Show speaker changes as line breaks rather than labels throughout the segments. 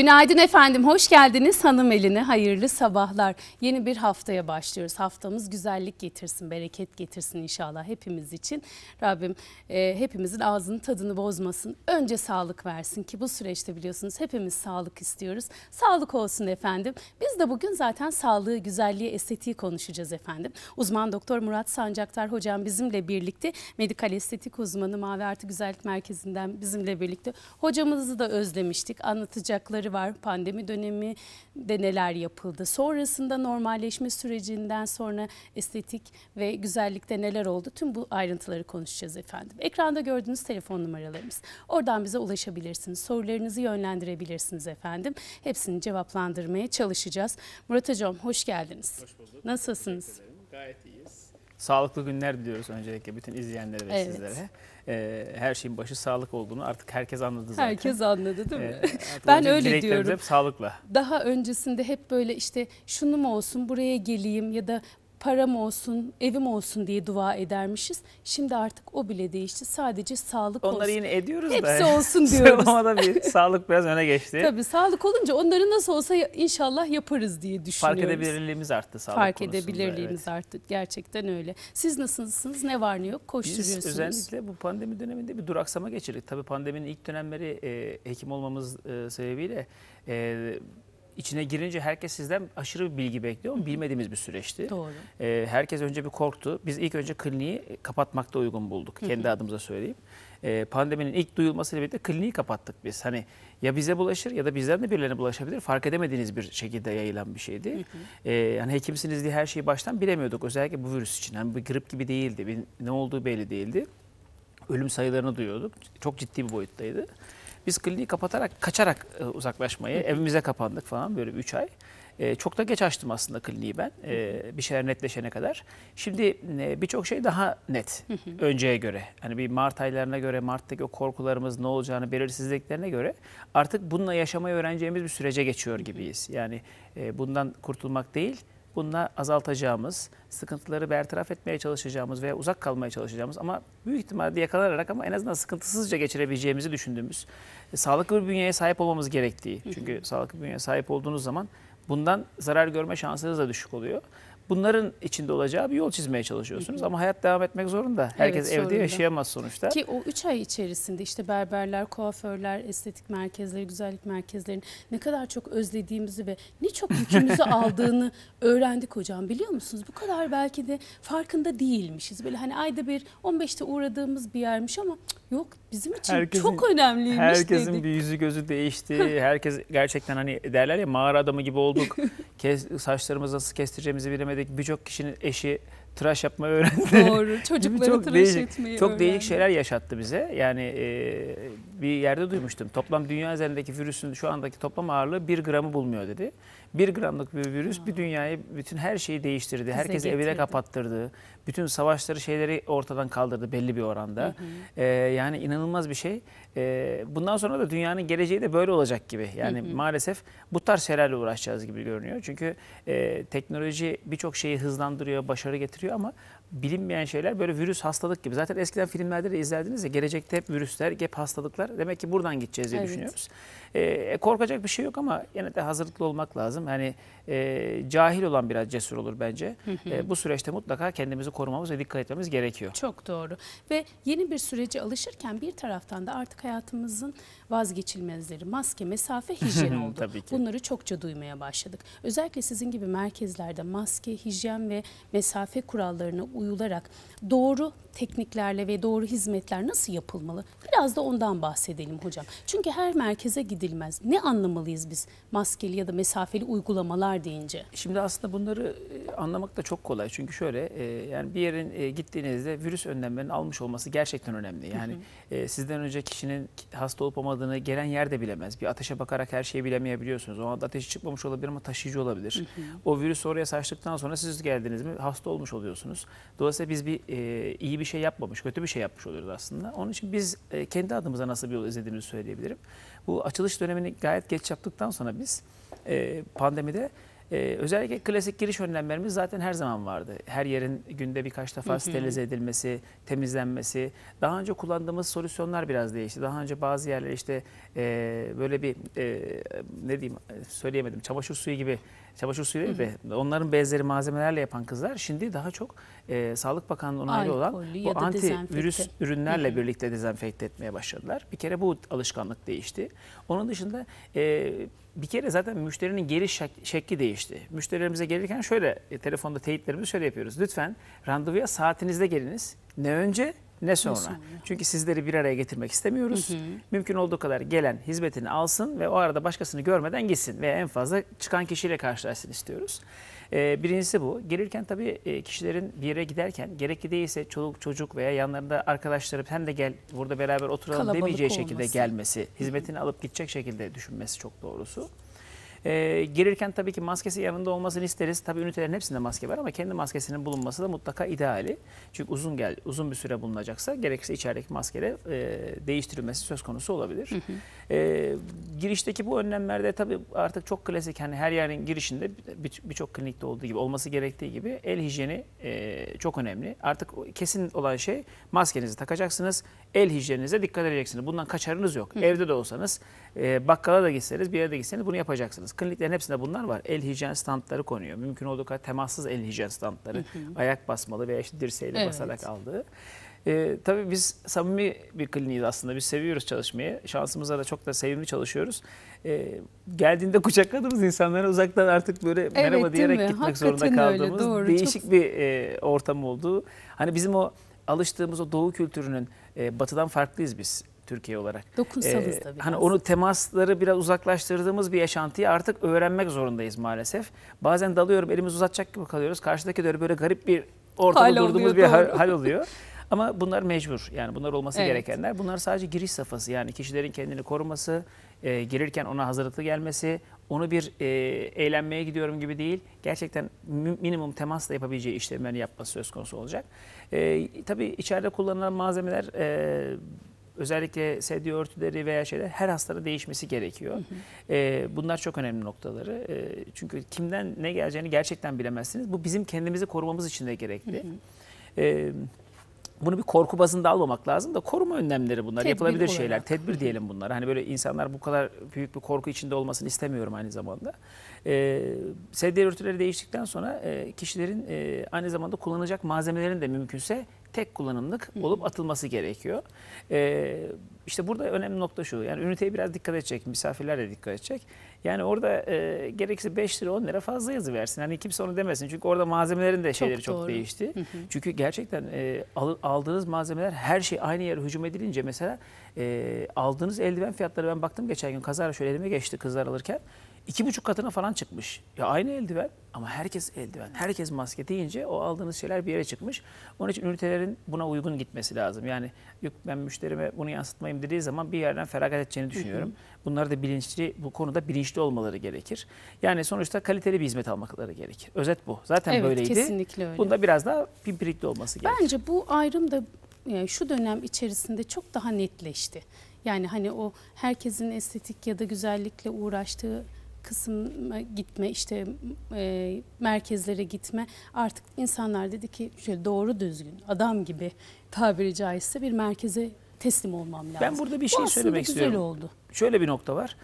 Günaydın efendim, hoş geldiniz hanım eline. Hayırlı sabahlar. Yeni bir haftaya başlıyoruz. Haftamız güzellik getirsin, bereket getirsin inşallah hepimiz için. Rabbim e, hepimizin ağzının tadını bozmasın. Önce sağlık versin ki bu süreçte biliyorsunuz hepimiz sağlık istiyoruz. Sağlık olsun efendim. Biz de bugün zaten sağlığı, güzelliği, estetiği konuşacağız efendim. Uzman doktor Murat Sancaktar hocam bizimle birlikte medikal estetik uzmanı Mavi Artı Güzellik Merkezi'nden bizimle birlikte. Hocamızı da özlemiştik. Anlatacakları neler var? Pandemi dönemi de neler yapıldı? Sonrasında normalleşme sürecinden sonra estetik ve güzellikte neler oldu? Tüm bu ayrıntıları konuşacağız efendim. Ekranda gördüğünüz telefon numaralarımız. Oradan bize ulaşabilirsiniz. Sorularınızı yönlendirebilirsiniz efendim. Hepsini cevaplandırmaya çalışacağız. Murat Hocam hoş geldiniz. Hoş bulduk. Nasılsınız? Gayet iyi.
Sağlıklı günler diliyoruz öncelikle bütün izleyenlere ve evet. sizlere. Ee, her şeyin başı sağlık olduğunu artık herkes anladı zaten. Herkes anladı değil mi?
Ee, ben öyle diyorum. hep sağlıkla. Daha öncesinde hep böyle işte şunu mu olsun buraya geleyim ya da param olsun, evim olsun diye dua edermişiz. Şimdi artık o bile değişti. Sadece sağlık Onları olsun. Onları yine ediyoruz Hepsi da. Hepsi olsun diyoruz.
Sıralamada bir sağlık biraz öne geçti. Tabii
sağlık olunca onları nasıl olsa inşallah yaparız diye düşünüyoruz. Fark edebilirliğimiz
arttı sağlık Fark konusunda. Fark edebilirliğimiz
evet. arttı. Gerçekten öyle. Siz nasılsınız? Ne var ne yok? Koşturuyorsunuz. Biz özellikle
bu pandemi döneminde bir duraksama geçirdik. Tabii pandeminin ilk dönemleri e, hekim olmamız e, sebebiyle e, içine girince herkes sizden aşırı bir bilgi bekliyor ama bilmediğimiz bir süreçti. Doğru. E, herkes önce bir korktu. Biz ilk önce kliniği kapatmakta uygun bulduk. Kendi adımıza söyleyeyim. E, pandeminin ilk duyulmasıyla birlikte kliniği kapattık biz. Hani ya bize bulaşır ya da bizden de birilerine bulaşabilir. Fark edemediğiniz bir şekilde yayılan bir şeydi. E, hani hekimsiniz diye her şeyi baştan bilemiyorduk. Özellikle bu virüs için. Hani bir grip gibi değildi. Bir, ne olduğu belli değildi. Ölüm sayılarını duyuyorduk. Çok ciddi bir boyuttaydı. Biz kliniği kapatarak, kaçarak e, uzaklaşmayı, Hı. evimize kapandık falan böyle 3 ay. E, çok da geç açtım aslında kliniği ben e, bir şeyler netleşene kadar. Şimdi e, birçok şey daha net hı önceye göre. Hani bir Mart aylarına göre, Mart'taki o korkularımız ne olacağını, belirsizliklerine göre artık bununla yaşamayı öğreneceğimiz bir sürece geçiyor gibiyiz. Yani e, bundan kurtulmak değil, bununla azaltacağımız, sıkıntıları bertaraf etmeye çalışacağımız veya uzak kalmaya çalışacağımız ama büyük ihtimalle yakalanarak ama en azından sıkıntısızca geçirebileceğimizi düşündüğümüz e, sağlıklı bir bünyeye sahip olmamız gerektiği. Çünkü sağlıklı bir bünyeye sahip olduğunuz zaman bundan zarar görme şansınız da düşük oluyor bunların içinde olacağı bir yol çizmeye çalışıyorsunuz. Hı hı. Ama hayat devam etmek zorunda. Herkes evet, evde zorunda. yaşayamaz sonuçta. Ki o
3 ay içerisinde işte berberler, kuaförler, estetik merkezleri, güzellik merkezlerin ne kadar çok özlediğimizi ve ne çok yükümüzü aldığını öğrendik hocam biliyor musunuz? Bu kadar belki de farkında değilmişiz. Böyle hani ayda bir 15'te uğradığımız bir yermiş ama yok bizim için herkesin, çok önemliymiş Herkesin dedik.
bir yüzü gözü değişti. herkes gerçekten hani derler ya mağara adamı gibi olduk. Kes, saçlarımızı nasıl kestireceğimizi bilemedik çevredeki birçok kişinin eşi tıraş yapmayı öğrendi. Doğru. Çocukları çok tıraş değişik, etmeyi Çok öğrendi. değişik şeyler yaşattı bize. Yani e, bir yerde duymuştum. Toplam dünya üzerindeki virüsün şu andaki toplam ağırlığı bir gramı bulmuyor dedi. Bir gramlık bir virüs bir dünyayı bütün her şeyi değiştirdi. Bize Herkesi getirdi. evine kapattırdı. Bütün savaşları şeyleri ortadan kaldırdı belli bir oranda. Hı hı. Ee, yani inanılmaz bir şey. Ee, bundan sonra da dünyanın geleceği de böyle olacak gibi. Yani hı hı. maalesef bu tarz şeylerle uğraşacağız gibi görünüyor. Çünkü e, teknoloji birçok şeyi hızlandırıyor, başarı getiriyor ama bilinmeyen şeyler böyle virüs hastalık gibi. Zaten eskiden filmlerde de izlerdiniz ya gelecekte hep virüsler, hep hastalıklar. Demek ki buradan gideceğiz diye evet. düşünüyoruz. Ee, e, korkacak bir şey yok ama yine de hazırlıklı olmak lazım. Hani e, cahil olan biraz cesur olur bence. Hı hı. E, bu süreçte mutlaka kendimizi korumamız ve dikkat etmemiz gerekiyor.
Çok doğru. Ve yeni bir sürece alışırken bir taraftan da artık hayatımızın vazgeçilmezleri maske, mesafe, hijyen oldu. Tabii ki. Bunları çokça duymaya başladık. Özellikle sizin gibi merkezlerde maske, hijyen ve mesafe kurallarına uyularak doğru tekniklerle ve doğru hizmetler nasıl yapılmalı? Biraz da ondan bahsedelim hocam. Çünkü her merkeze gidilmez. Ne anlamalıyız biz maskeli ya da mesafeli uygulamalar deyince? Şimdi aslında bunları
e, anlamak da çok kolay. Çünkü şöyle e, yani bir yerin e, gittiğinizde virüs önlemlerini almış olması gerçekten önemli. Yani hı hı. sizden önce kişinin hasta olup olmadığını gelen yerde bilemez. Bir ateşe bakarak her şeyi bilemeyebiliyorsunuz. O anda ateşi çıkmamış olabilir ama taşıyıcı olabilir. Hı hı. O virüs oraya saçtıktan sonra siz geldiniz mi hasta olmuş oluyorsunuz. Dolayısıyla biz bir e, iyi bir şey yapmamış, kötü bir şey yapmış oluyoruz aslında. Onun için biz e, kendi adımıza nasıl bir yol izlediğimizi söyleyebilirim. Bu açılış dönemini gayet geç yaptıktan sonra biz e, pandemide ee, özellikle klasik giriş önlemlerimiz zaten her zaman vardı. Her yerin günde birkaç defa sterilize edilmesi, temizlenmesi. Daha önce kullandığımız solüsyonlar biraz değişti. Daha önce bazı yerler işte e, böyle bir e, ne diyeyim e, söyleyemedim çamaşır suyu gibi çamaşır suyu değil onların benzeri malzemelerle yapan kızlar şimdi daha çok e, Sağlık Bakanlığı onaylı olan ya bu da antivirüs dezenfekte. ürünlerle birlikte dezenfekte etmeye başladılar. Bir kere bu alışkanlık değişti. Onun dışında e, bir kere zaten müşterinin geliş şek- şekli değişti değişti. Müşterilerimize gelirken şöyle e, telefonda teyitlerimizi şöyle yapıyoruz. Lütfen randevuya saatinizde geliniz. Ne önce ne sonra. sonra? Çünkü sizleri bir araya getirmek istemiyoruz. Hı hı. Mümkün olduğu kadar gelen hizmetini alsın ve o arada başkasını görmeden gitsin ve en fazla çıkan kişiyle karşılaşsın istiyoruz. Ee, birincisi bu. Gelirken tabii e, kişilerin bir yere giderken gerekli değilse çocuk çocuk veya yanlarında arkadaşları sen de gel burada beraber oturalım Kalabalık demeyeceği olması. şekilde gelmesi, hizmetini hı hı. alıp gidecek şekilde düşünmesi çok doğrusu. E, girirken tabii ki maskesi yanında olmasını isteriz. Tabii ünitelerin hepsinde maske var ama kendi maskesinin bulunması da mutlaka ideali. Çünkü uzun gel uzun bir süre bulunacaksa gerekirse içerideki maskeyle e, değiştirilmesi söz konusu olabilir. Hı hı. E, girişteki bu önlemlerde tabii artık çok klasik hani her yerin girişinde birçok bir klinikte olduğu gibi olması gerektiği gibi el hijyeni e, çok önemli. Artık kesin olan şey maskenizi takacaksınız el hijyeninize dikkat edeceksiniz. Bundan kaçarınız yok. Hı. Evde de olsanız, e, bakkala da gitseniz, bir yere de gitseniz bunu yapacaksınız. Kliniklerin hepsinde bunlar var. El hijyen standları konuyor. Mümkün olduğu kadar temassız el hijyen standları. Hı hı. Ayak basmalı veya işte dirseğiyle evet. basarak aldığı. E, tabii biz samimi bir kliniğiz aslında. Biz seviyoruz çalışmayı. Şansımıza da çok da sevimli çalışıyoruz. E, geldiğinde kucakladığımız insanlara uzaktan artık böyle evet, merhaba diyerek mi? gitmek Hakikaten zorunda kaldığımız öyle, doğru, değişik çok... bir e, ortam oldu. Hani bizim o alıştığımız o doğu kültürünün e, batıdan farklıyız biz Türkiye olarak. Dokunsalız ee, tabii. Hani onu temasları biraz uzaklaştırdığımız bir yaşantıyı artık öğrenmek zorundayız maalesef. Bazen dalıyorum elimiz uzatacak gibi kalıyoruz. Karşıdaki de böyle garip bir ortada hal durduğumuz oluyor, bir hal, hal oluyor. Ama bunlar mecbur. Yani bunlar olması evet. gerekenler. Bunlar sadece giriş safhası. Yani kişilerin kendini koruması, e, girirken ona hazırlıklı gelmesi, onu bir e, eğlenmeye gidiyorum gibi değil, gerçekten minimum temasla yapabileceği işlemleri yapması söz konusu olacak. E, tabii içeride kullanılan malzemeler e, özellikle sedye örtüleri veya şeyler her hastada değişmesi gerekiyor. Hı hı. E, bunlar çok önemli noktaları. E, çünkü kimden ne geleceğini gerçekten bilemezsiniz. Bu bizim kendimizi korumamız için de gerekli. Hı hı. E, bunu bir korku bazında almamak lazım da koruma önlemleri bunlar. Tedbir Yapılabilir olarak. şeyler. Tedbir diyelim bunlar. Hani böyle insanlar bu kadar büyük bir korku içinde olmasını istemiyorum aynı zamanda. E, ee, sedye örtüleri değiştikten sonra e, kişilerin e, aynı zamanda kullanacak malzemelerin de mümkünse tek kullanımlık olup atılması gerekiyor. E, işte burada önemli nokta şu. Yani üniteye biraz dikkat edecek. Misafirler de dikkat edecek. Yani orada e, gerekirse 5 lira 10 lira fazla yazı versin. Hani kimse onu demesin. Çünkü orada malzemelerin de şeyleri çok, çok değişti. Hı hı. Çünkü gerçekten e, aldığınız malzemeler her şey aynı yere hücum edilince mesela e, aldığınız eldiven fiyatları ben baktım geçen gün kazara şöyle elime geçti kızlar alırken iki buçuk katına falan çıkmış. Ya aynı eldiven ama herkes eldiven, herkes maske deyince o aldığınız şeyler bir yere çıkmış. Onun için ünitelerin buna uygun gitmesi lazım. Yani yok ben müşterime bunu yansıtmayayım dediği zaman bir yerden feragat edeceğini düşünüyorum. Bunlar da bilinçli, bu konuda bilinçli olmaları gerekir. Yani sonuçta kaliteli bir hizmet almakları gerekir. Özet bu. Zaten evet, böyleydi. kesinlikle öyle. Bunda biraz daha pimpirikli olması gerekir.
Bence bu ayrım da yani e, şu dönem içerisinde çok daha netleşti. Yani hani o herkesin estetik ya da güzellikle uğraştığı kısma gitme işte e, merkezlere gitme artık insanlar dedi ki şöyle doğru düzgün adam gibi tabiri caizse bir merkeze teslim olmam lazım. Ben burada bir şey Bu söylemek istiyorum. güzel oldu
şöyle bir nokta var.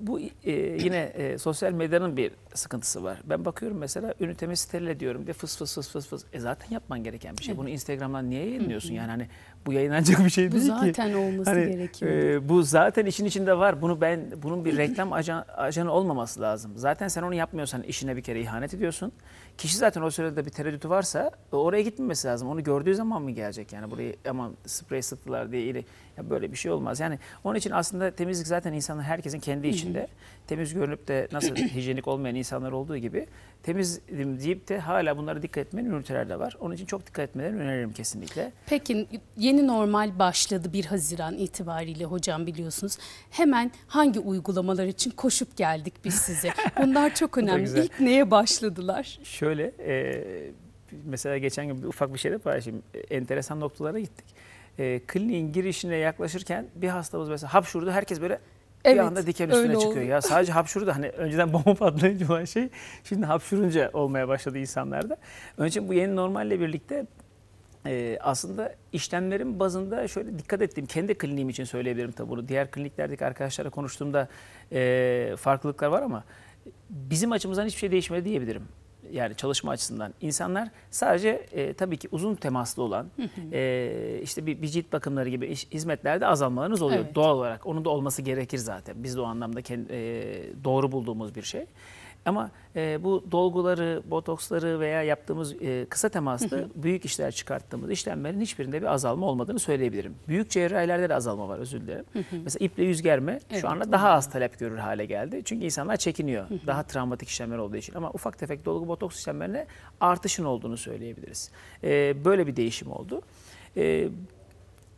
bu e, yine e, sosyal medyanın bir sıkıntısı var. Ben bakıyorum mesela ünitemi steril diyorum diye fıs fıs fıs fıs fıs. E zaten yapman gereken bir şey. Bunu Instagram'dan niye yayınlıyorsun? Yani hani bu yayınlanacak bir şey değil ki. Bu zaten olması hani, gerekiyor. E, bu zaten işin içinde var. Bunu ben bunun bir reklam ajan, ajanı olmaması lazım. Zaten sen onu yapmıyorsan işine bir kere ihanet ediyorsun. Kişi zaten o sürede bir tereddütü varsa e, oraya gitmemesi lazım. Onu gördüğü zaman mı gelecek? Yani burayı aman sprey sıktılar diye ya böyle bir şey olmaz. Yani onun için aslında temizlik zaten insanın herkesin kendi içinde. Temiz görünüp de nasıl hijyenik olmayan insanlar olduğu gibi temiz deyip de hala bunlara dikkat etmenin üniteler de var. Onun için çok dikkat etmelerini öneririm kesinlikle.
Peki yeni normal başladı 1 Haziran itibariyle hocam biliyorsunuz. Hemen hangi uygulamalar için koşup geldik biz size? Bunlar çok önemli. İlk neye başladılar?
Şöyle e, mesela geçen gün bir ufak bir şey de paylaşayım. Enteresan noktalara gittik e, kliniğin girişine yaklaşırken bir hastamız mesela hapşurdu. Herkes böyle evet, bir anda diken üstüne çıkıyor. Oldu. Ya sadece hapşurdu. Hani önceden bomba patlayınca olan şey şimdi hapşurunca olmaya başladı insanlarda. Onun bu yeni normalle birlikte ee, aslında işlemlerin bazında şöyle dikkat ettiğim, kendi kliniğim için söyleyebilirim tabii bunu. Diğer kliniklerdeki arkadaşlara konuştuğumda e, farklılıklar var ama bizim açımızdan hiçbir şey değişmedi diyebilirim yani çalışma açısından insanlar sadece e, tabii ki uzun temaslı olan E, işte bir, bir cilt bakımları gibi iş, hizmetlerde azalmalarınız oluyor evet. doğal olarak. Onun da olması gerekir zaten. Biz de o anlamda kendi, e, doğru bulduğumuz bir şey. Ama e, bu dolguları, botoksları veya yaptığımız e, kısa temaslı büyük işler çıkarttığımız işlemlerin hiçbirinde bir azalma olmadığını söyleyebilirim. Büyük cerrahilerde de azalma var özür dilerim. Mesela iple yüz germe evet, şu anda daha az talep görür hale geldi. Çünkü insanlar çekiniyor. Daha travmatik işlemler olduğu için. Ama ufak tefek dolgu botoks işlemlerine artışın olduğunu söyleyebiliriz. E, böyle bir değişim oldu. E,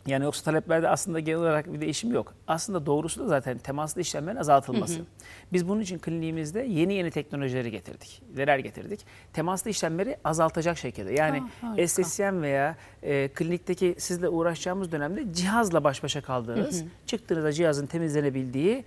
yani yoksa taleplerde aslında genel olarak bir değişim yok. Aslında doğrusu da zaten temaslı işlemlerin azaltılması. Hı hı. Biz bunun için kliniğimizde yeni yeni teknolojileri getirdik. Neler getirdik? Temaslı işlemleri azaltacak şekilde. Yani ah, ha, estetisyen veya e, klinikteki sizle uğraşacağımız dönemde cihazla baş başa kaldığınız, hı hı. çıktığınızda cihazın temizlenebildiği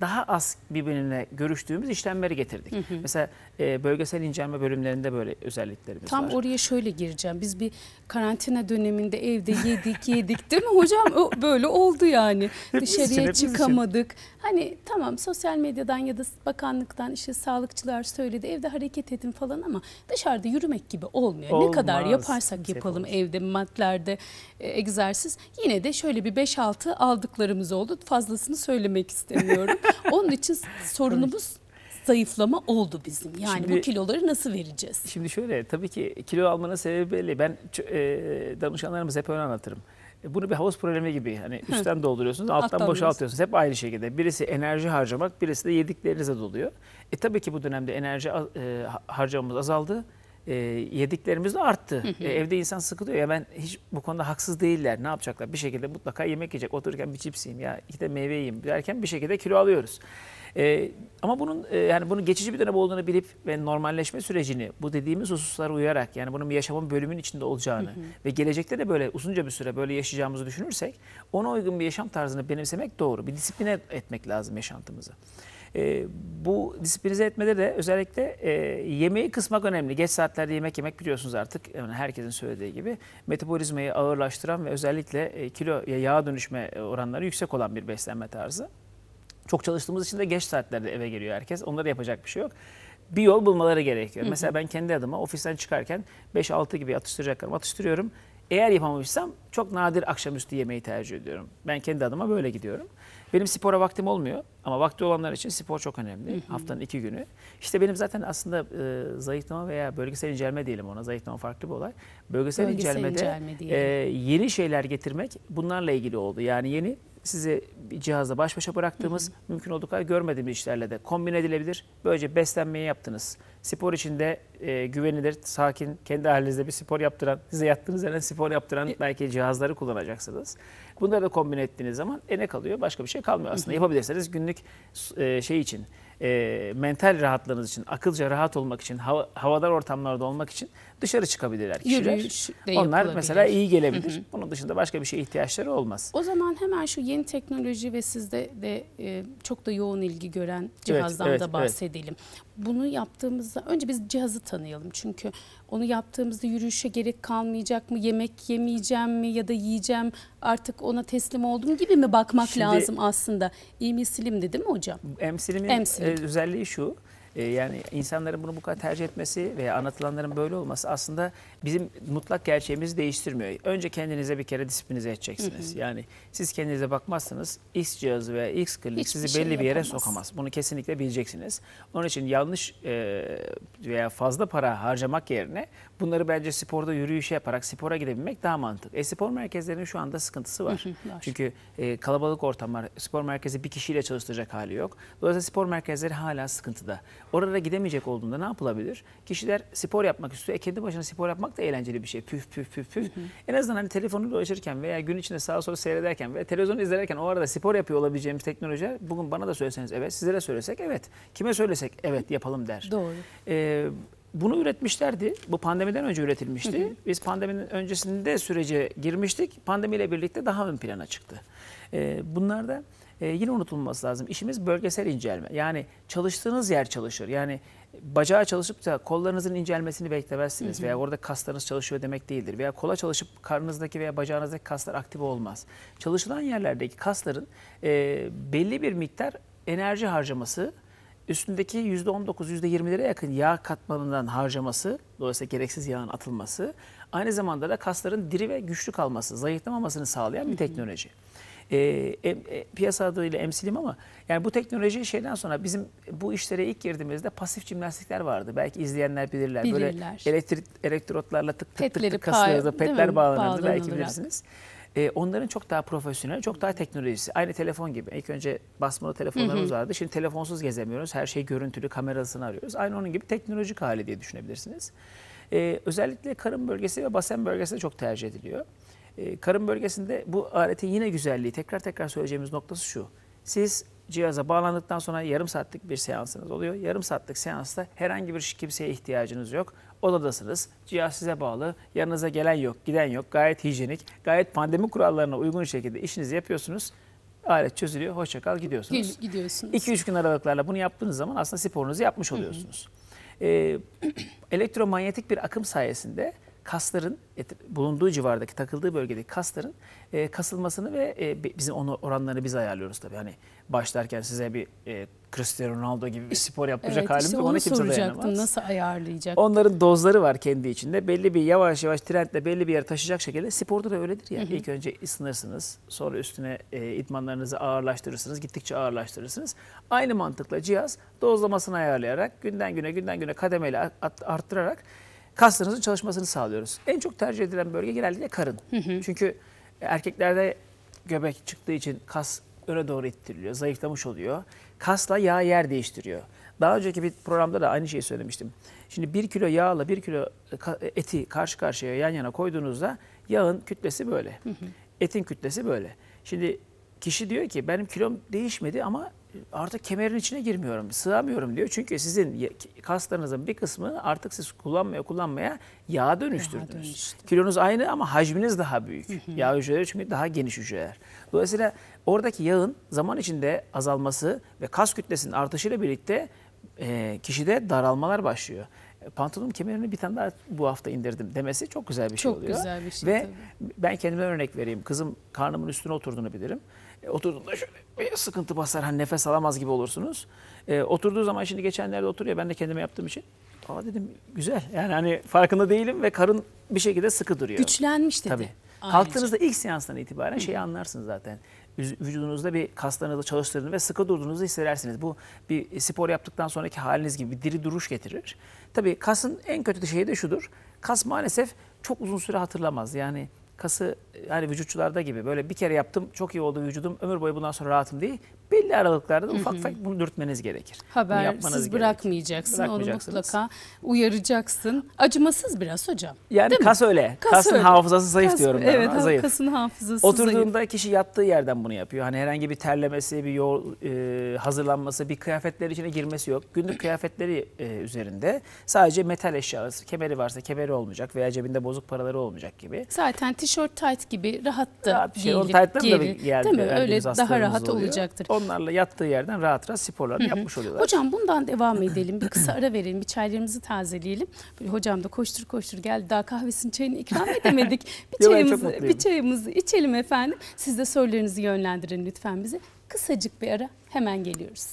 daha az birbirine görüştüğümüz işlemleri getirdik. Hı hı. Mesela e, bölgesel inceleme bölümlerinde böyle özelliklerimiz Tam var. Tam
oraya şöyle gireceğim. Biz bir karantina döneminde evde yedik yedik değil mi hocam? O, böyle oldu yani. Hepimiz Dışarıya için, çıkamadık. Için. Hani tamam sosyal medyadan ya da bakanlıktan işte sağlıkçılar söyledi evde hareket edin falan ama dışarıda yürümek gibi olmuyor. Olmaz. Ne kadar yaparsak yapalım Olmaz. evde maddlerde e, egzersiz yine de şöyle bir 5-6 aldıklarımız oldu. Fazlasını söylemek istemiyorum. Onun için sorunumuz zayıflama oldu bizim. Yani şimdi, bu kiloları nasıl vereceğiz? Şimdi
şöyle tabii ki kilo almanın sebebi belli. Ben e, danışanlarımıza hep öyle anlatırım. E, bunu bir havuz problemi gibi. Hani üstten dolduruyorsunuz, alttan, alttan boşaltıyorsunuz. Hep aynı şekilde. Birisi enerji harcamak, birisi de yediklerinize doluyor. E tabii ki bu dönemde enerji e, harcamamız azaldı e, yediklerimiz de arttı. Hı hı. E, evde insan sıkılıyor ya ben hiç bu konuda haksız değiller. Ne yapacaklar? Bir şekilde mutlaka yemek yiyecek. Otururken bir cips yiyeyim ya iki de meyve yiyeyim derken bir şekilde kilo alıyoruz. E, ama bunun e, yani bunun geçici bir dönem olduğunu bilip ve normalleşme sürecini bu dediğimiz hususlara uyarak yani bunun bir yaşamın bölümün içinde olacağını hı hı. ve gelecekte de böyle uzunca bir süre böyle yaşayacağımızı düşünürsek ona uygun bir yaşam tarzını benimsemek doğru. Bir disipline etmek lazım yaşantımızı. E, bu disiplinize etmede de özellikle e, yemeği kısmak önemli. Geç saatlerde yemek yemek biliyorsunuz artık yani herkesin söylediği gibi metabolizmayı ağırlaştıran ve özellikle e, kilo ya yağ dönüşme oranları yüksek olan bir beslenme tarzı. Çok çalıştığımız için de geç saatlerde eve geliyor herkes. Onlara yapacak bir şey yok bir yol bulmaları gerekiyor. Hı hı. Mesela ben kendi adıma ofisten çıkarken 5-6 gibi atıştıracaklarım atıştırıyorum. Eğer yapamamışsam çok nadir akşamüstü yemeği tercih ediyorum. Ben kendi adıma böyle gidiyorum. Benim spora vaktim olmuyor ama vakti olanlar için spor çok önemli. Haftanın iki günü. İşte benim zaten aslında e, zayıflama veya bölgesel incelme diyelim ona. Zayıflama farklı bir olay. Bölgesel, bölgesel incelmede incelme e, yeni şeyler getirmek bunlarla ilgili oldu. Yani yeni sizi bir cihazla baş başa bıraktığımız, hı hı. mümkün olduğu kadar görmediğimiz işlerle de kombin edilebilir. Böylece beslenmeyi yaptınız. Spor içinde e, güvenilir, sakin, kendi halinizde bir spor yaptıran, size yattığınız yerden spor yaptıran belki cihazları kullanacaksınız. Bunları da kombin ettiğiniz zaman e ne kalıyor? Başka bir şey kalmıyor aslında. Hı hı. Yapabilirseniz günlük e, şey için, e, mental rahatlığınız için, akılca rahat olmak için, hava, havadar ortamlarda olmak için dışarı çıkabilirler kişiler. Yürüyüş de Onlar mesela iyi gelebilir. Hı hı. Bunun dışında başka bir şeye ihtiyaçları olmaz.
O zaman hemen şu yeni teknoloji ve sizde de e, çok da yoğun ilgi gören cihazdan evet, evet, da bahsedelim. Evet. Bunu yaptığımızda önce biz cihazı tanıyalım. Çünkü onu yaptığımızda yürüyüşe gerek kalmayacak mı? Yemek yemeyeceğim mi ya da yiyeceğim artık ona teslim oldum gibi mi bakmak Şimdi, lazım aslında? İyi mi silimdi değil mi hocam?
Emsilim'in Emsilim. E, özelliği şu. Ee, yani insanların bunu bu kadar tercih etmesi veya anlatılanların böyle olması aslında bizim mutlak gerçeğimizi değiştirmiyor. Önce kendinize bir kere disiplinize edeceksiniz. Hı hı. Yani siz kendinize bakmazsanız X cihazı veya X klinik Hiçbir sizi şey belli bir yere yapamaz. sokamaz. Bunu kesinlikle bileceksiniz. Onun için yanlış e, veya fazla para harcamak yerine bunları bence sporda yürüyüşe yaparak spora gidebilmek daha mantıklı. E, spor merkezlerinin şu anda sıkıntısı var. Hı hı, Çünkü e, kalabalık ortamlar, spor merkezi bir kişiyle çalıştıracak hali yok. Dolayısıyla spor merkezleri hala sıkıntıda. Orada gidemeyecek olduğunda ne yapılabilir? Kişiler spor yapmak istiyor. E, kendi başına spor yapmak yapmak da eğlenceli bir şey. Püf püf püf püf. En azından hani telefonu dolaşırken veya gün içinde sağa sola seyrederken veya televizyonu izlerken o arada spor yapıyor olabileceğimiz teknoloji bugün bana da söyleseniz evet, sizlere söylesek evet, kime söylesek evet yapalım der. Doğru. Ee, bunu üretmişlerdi. Bu pandemiden önce üretilmişti. Biz pandeminin öncesinde sürece girmiştik. Pandemiyle birlikte daha ön plana çıktı. Ee, bunlar da e, yine unutulması lazım. İşimiz bölgesel incelme. Yani çalıştığınız yer çalışır. Yani bacağı çalışıp da kollarınızın incelmesini beklemezsiniz hı hı. veya orada kaslarınız çalışıyor demek değildir. Veya kola çalışıp karnınızdaki veya bacağınızdaki kaslar aktif olmaz. Çalışılan yerlerdeki kasların e, belli bir miktar enerji harcaması, üstündeki %19, %20'lere yakın yağ katmanından harcaması, dolayısıyla gereksiz yağın atılması, aynı zamanda da kasların diri ve güçlü kalması, zayıflamamasını sağlayan bir teknoloji. Hı hı. E, e, piyasa adıyla emsilim ama yani bu teknoloji şeyden sonra bizim bu işlere ilk girdiğimizde pasif cimnastikler vardı. Belki izleyenler bilirler. bilirler. Böyle elektrik elektrotlarla tık tık Petleri tık tık kasılıyordu. Petler bağlanırdı belki bilirsiniz. E, onların çok daha profesyonel, çok daha teknolojisi. Aynı telefon gibi. İlk önce basmalı telefonlarımız hı vardı. Şimdi telefonsuz gezemiyoruz. Her şey görüntülü, kamerasını arıyoruz. Aynı onun gibi teknolojik hali diye düşünebilirsiniz. E, özellikle karın bölgesi ve basen bölgesi de çok tercih ediliyor. Ee, karın bölgesinde bu aletin yine güzelliği tekrar tekrar söyleyeceğimiz noktası şu. Siz cihaza bağlandıktan sonra yarım saatlik bir seansınız oluyor. Yarım saatlik seansta herhangi bir kimseye ihtiyacınız yok. Odadasınız. Cihaz size bağlı. Yanınıza gelen yok, giden yok. Gayet hijyenik, gayet pandemi kurallarına uygun şekilde işinizi yapıyorsunuz. Alet çözülüyor. Hoşça kal gidiyorsunuz.
Gidiyorsunuz. 2-3
gün aralıklarla bunu yaptığınız zaman aslında sporunuzu yapmış oluyorsunuz. Hı hı. Ee, elektromanyetik bir akım sayesinde kasların e, bulunduğu civardaki takıldığı bölgedeki kasların e, kasılmasını ve e, bizim onu oranlarını biz ayarlıyoruz tabii. Hani başlarken size bir e, Cristiano Ronaldo gibi bir spor yaptıracak evet, halimiz işte ona kimse dayanamaz.
Nasıl ayarlayacak? Onların
dozları var kendi içinde. Belli bir yavaş yavaş trendle belli bir yere taşıyacak şekilde sporda da öyledir ya. Hı hı. İlk önce ısınırsınız. Sonra üstüne e, idmanlarınızı ağırlaştırırsınız. Gittikçe ağırlaştırırsınız. Aynı mantıkla cihaz dozlamasını ayarlayarak günden güne günden güne kademeli arttırarak kaslarınızın çalışmasını sağlıyoruz. En çok tercih edilen bölge genellikle karın. Hı hı. Çünkü erkeklerde göbek çıktığı için kas öne doğru ittiriliyor, zayıflamış oluyor. Kasla yağ yer değiştiriyor. Daha önceki bir programda da aynı şeyi söylemiştim. Şimdi bir kilo yağla bir kilo e, e, eti karşı karşıya yan yana koyduğunuzda yağın kütlesi böyle. Hı hı. Etin kütlesi böyle. Şimdi kişi diyor ki benim kilom değişmedi ama artık kemerin içine girmiyorum, sığamıyorum diyor. Çünkü sizin kaslarınızın bir kısmını artık siz kullanmaya kullanmaya yağ dönüştürdünüz. Daha Kilonuz aynı ama hacminiz daha büyük. Yağ hücreleri çünkü daha geniş hücreler. Dolayısıyla oradaki yağın zaman içinde azalması ve kas kütlesinin artışıyla birlikte e, kişide daralmalar başlıyor e, pantolon kemerini bir tane daha bu hafta indirdim demesi çok güzel bir şey çok oluyor. Çok güzel bir şey Ve tabii. ben kendime örnek vereyim. Kızım karnımın üstüne oturduğunu bilirim. E, oturduğunda şöyle bir sıkıntı basar. Hani nefes alamaz gibi olursunuz. E, oturduğu zaman şimdi geçenlerde oturuyor. Ben de kendime yaptığım için. Aa dedim güzel. Yani hani farkında değilim ve karın bir şekilde sıkı duruyor. Güçlenmiş dedi. Tabii. Kalktığınızda şey. ilk seanstan itibaren şeyi anlarsınız zaten. Vücudunuzda bir kaslarınızı çalıştırdığını ve sıkı durduğunuzu hissedersiniz. Bu bir spor yaptıktan sonraki haliniz gibi bir diri duruş getirir. Tabii kasın en kötü şeyi de şudur. Kas maalesef çok uzun süre hatırlamaz. Yani kası e, yani vücutçularda gibi böyle bir kere yaptım çok iyi oldu vücudum ömür boyu bundan sonra rahatım değil. Bir belli aralıklarda ufak ufak bunu dürtmeniz gerekir. Habersiz bırakmayacaksın, bırakmayacaksın. Onu
mutlaka uyaracaksın. Acımasız biraz hocam. Yani Değil kas
mi? öyle. Kasın öyle. hafızası zayıf kas, diyorum ben evet, ona. Zayıf. Kasın
hafızası Oturduğunda
zayıf. kişi yattığı yerden bunu yapıyor. Hani herhangi bir terlemesi, bir yol e, hazırlanması, bir kıyafetler içine girmesi yok. Günlük kıyafetleri e, üzerinde sadece metal eşyası, kemeri varsa kemeri olmayacak veya cebinde bozuk paraları olmayacak gibi.
Zaten tişört tight gibi rahat da rahat bir şey. Giyilip, Onun tight'ları da geldi. Değil mi? Öyle daha rahat oluyor. olacaktır.
Onlar insanlarla yattığı yerden rahat rahat sporlarını Hı -hı. yapmış oluyorlar. Hocam
bundan devam edelim. Bir kısa ara verelim. Bir çaylarımızı tazeleyelim. Böyle hocam da koştur koştur geldi. Daha kahvesini çayını ikram edemedik. Bir, Yo, çayımızı, bir çayımızı içelim efendim. Siz de sorularınızı yönlendirin lütfen bize. Kısacık bir ara hemen geliyoruz.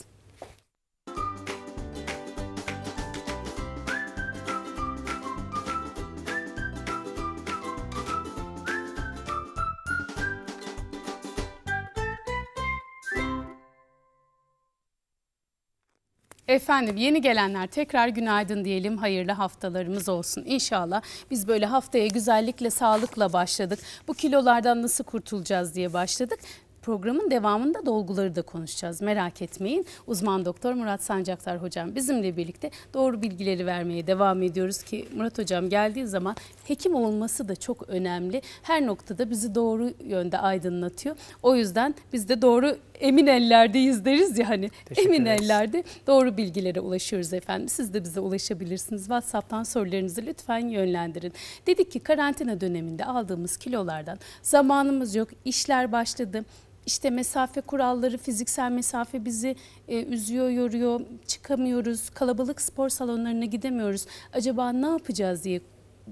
Efendim yeni gelenler tekrar günaydın diyelim. Hayırlı haftalarımız olsun inşallah. Biz böyle haftaya güzellikle, sağlıkla başladık. Bu kilolardan nasıl kurtulacağız diye başladık. Programın devamında dolguları da konuşacağız. Merak etmeyin. Uzman doktor Murat Sancaktar hocam bizimle birlikte doğru bilgileri vermeye devam ediyoruz ki Murat hocam geldiği zaman hekim olması da çok önemli. Her noktada bizi doğru yönde aydınlatıyor. O yüzden biz de doğru emin ellerdeyiz deriz ya hani. Teşekkür emin ederiz. ellerde doğru bilgilere ulaşıyoruz efendim. Siz de bize ulaşabilirsiniz. WhatsApp'tan sorularınızı lütfen yönlendirin. Dedik ki karantina döneminde aldığımız kilolardan zamanımız yok, işler başladı işte mesafe kuralları, fiziksel mesafe bizi e, üzüyor, yoruyor, çıkamıyoruz, kalabalık spor salonlarına gidemiyoruz. Acaba ne yapacağız diye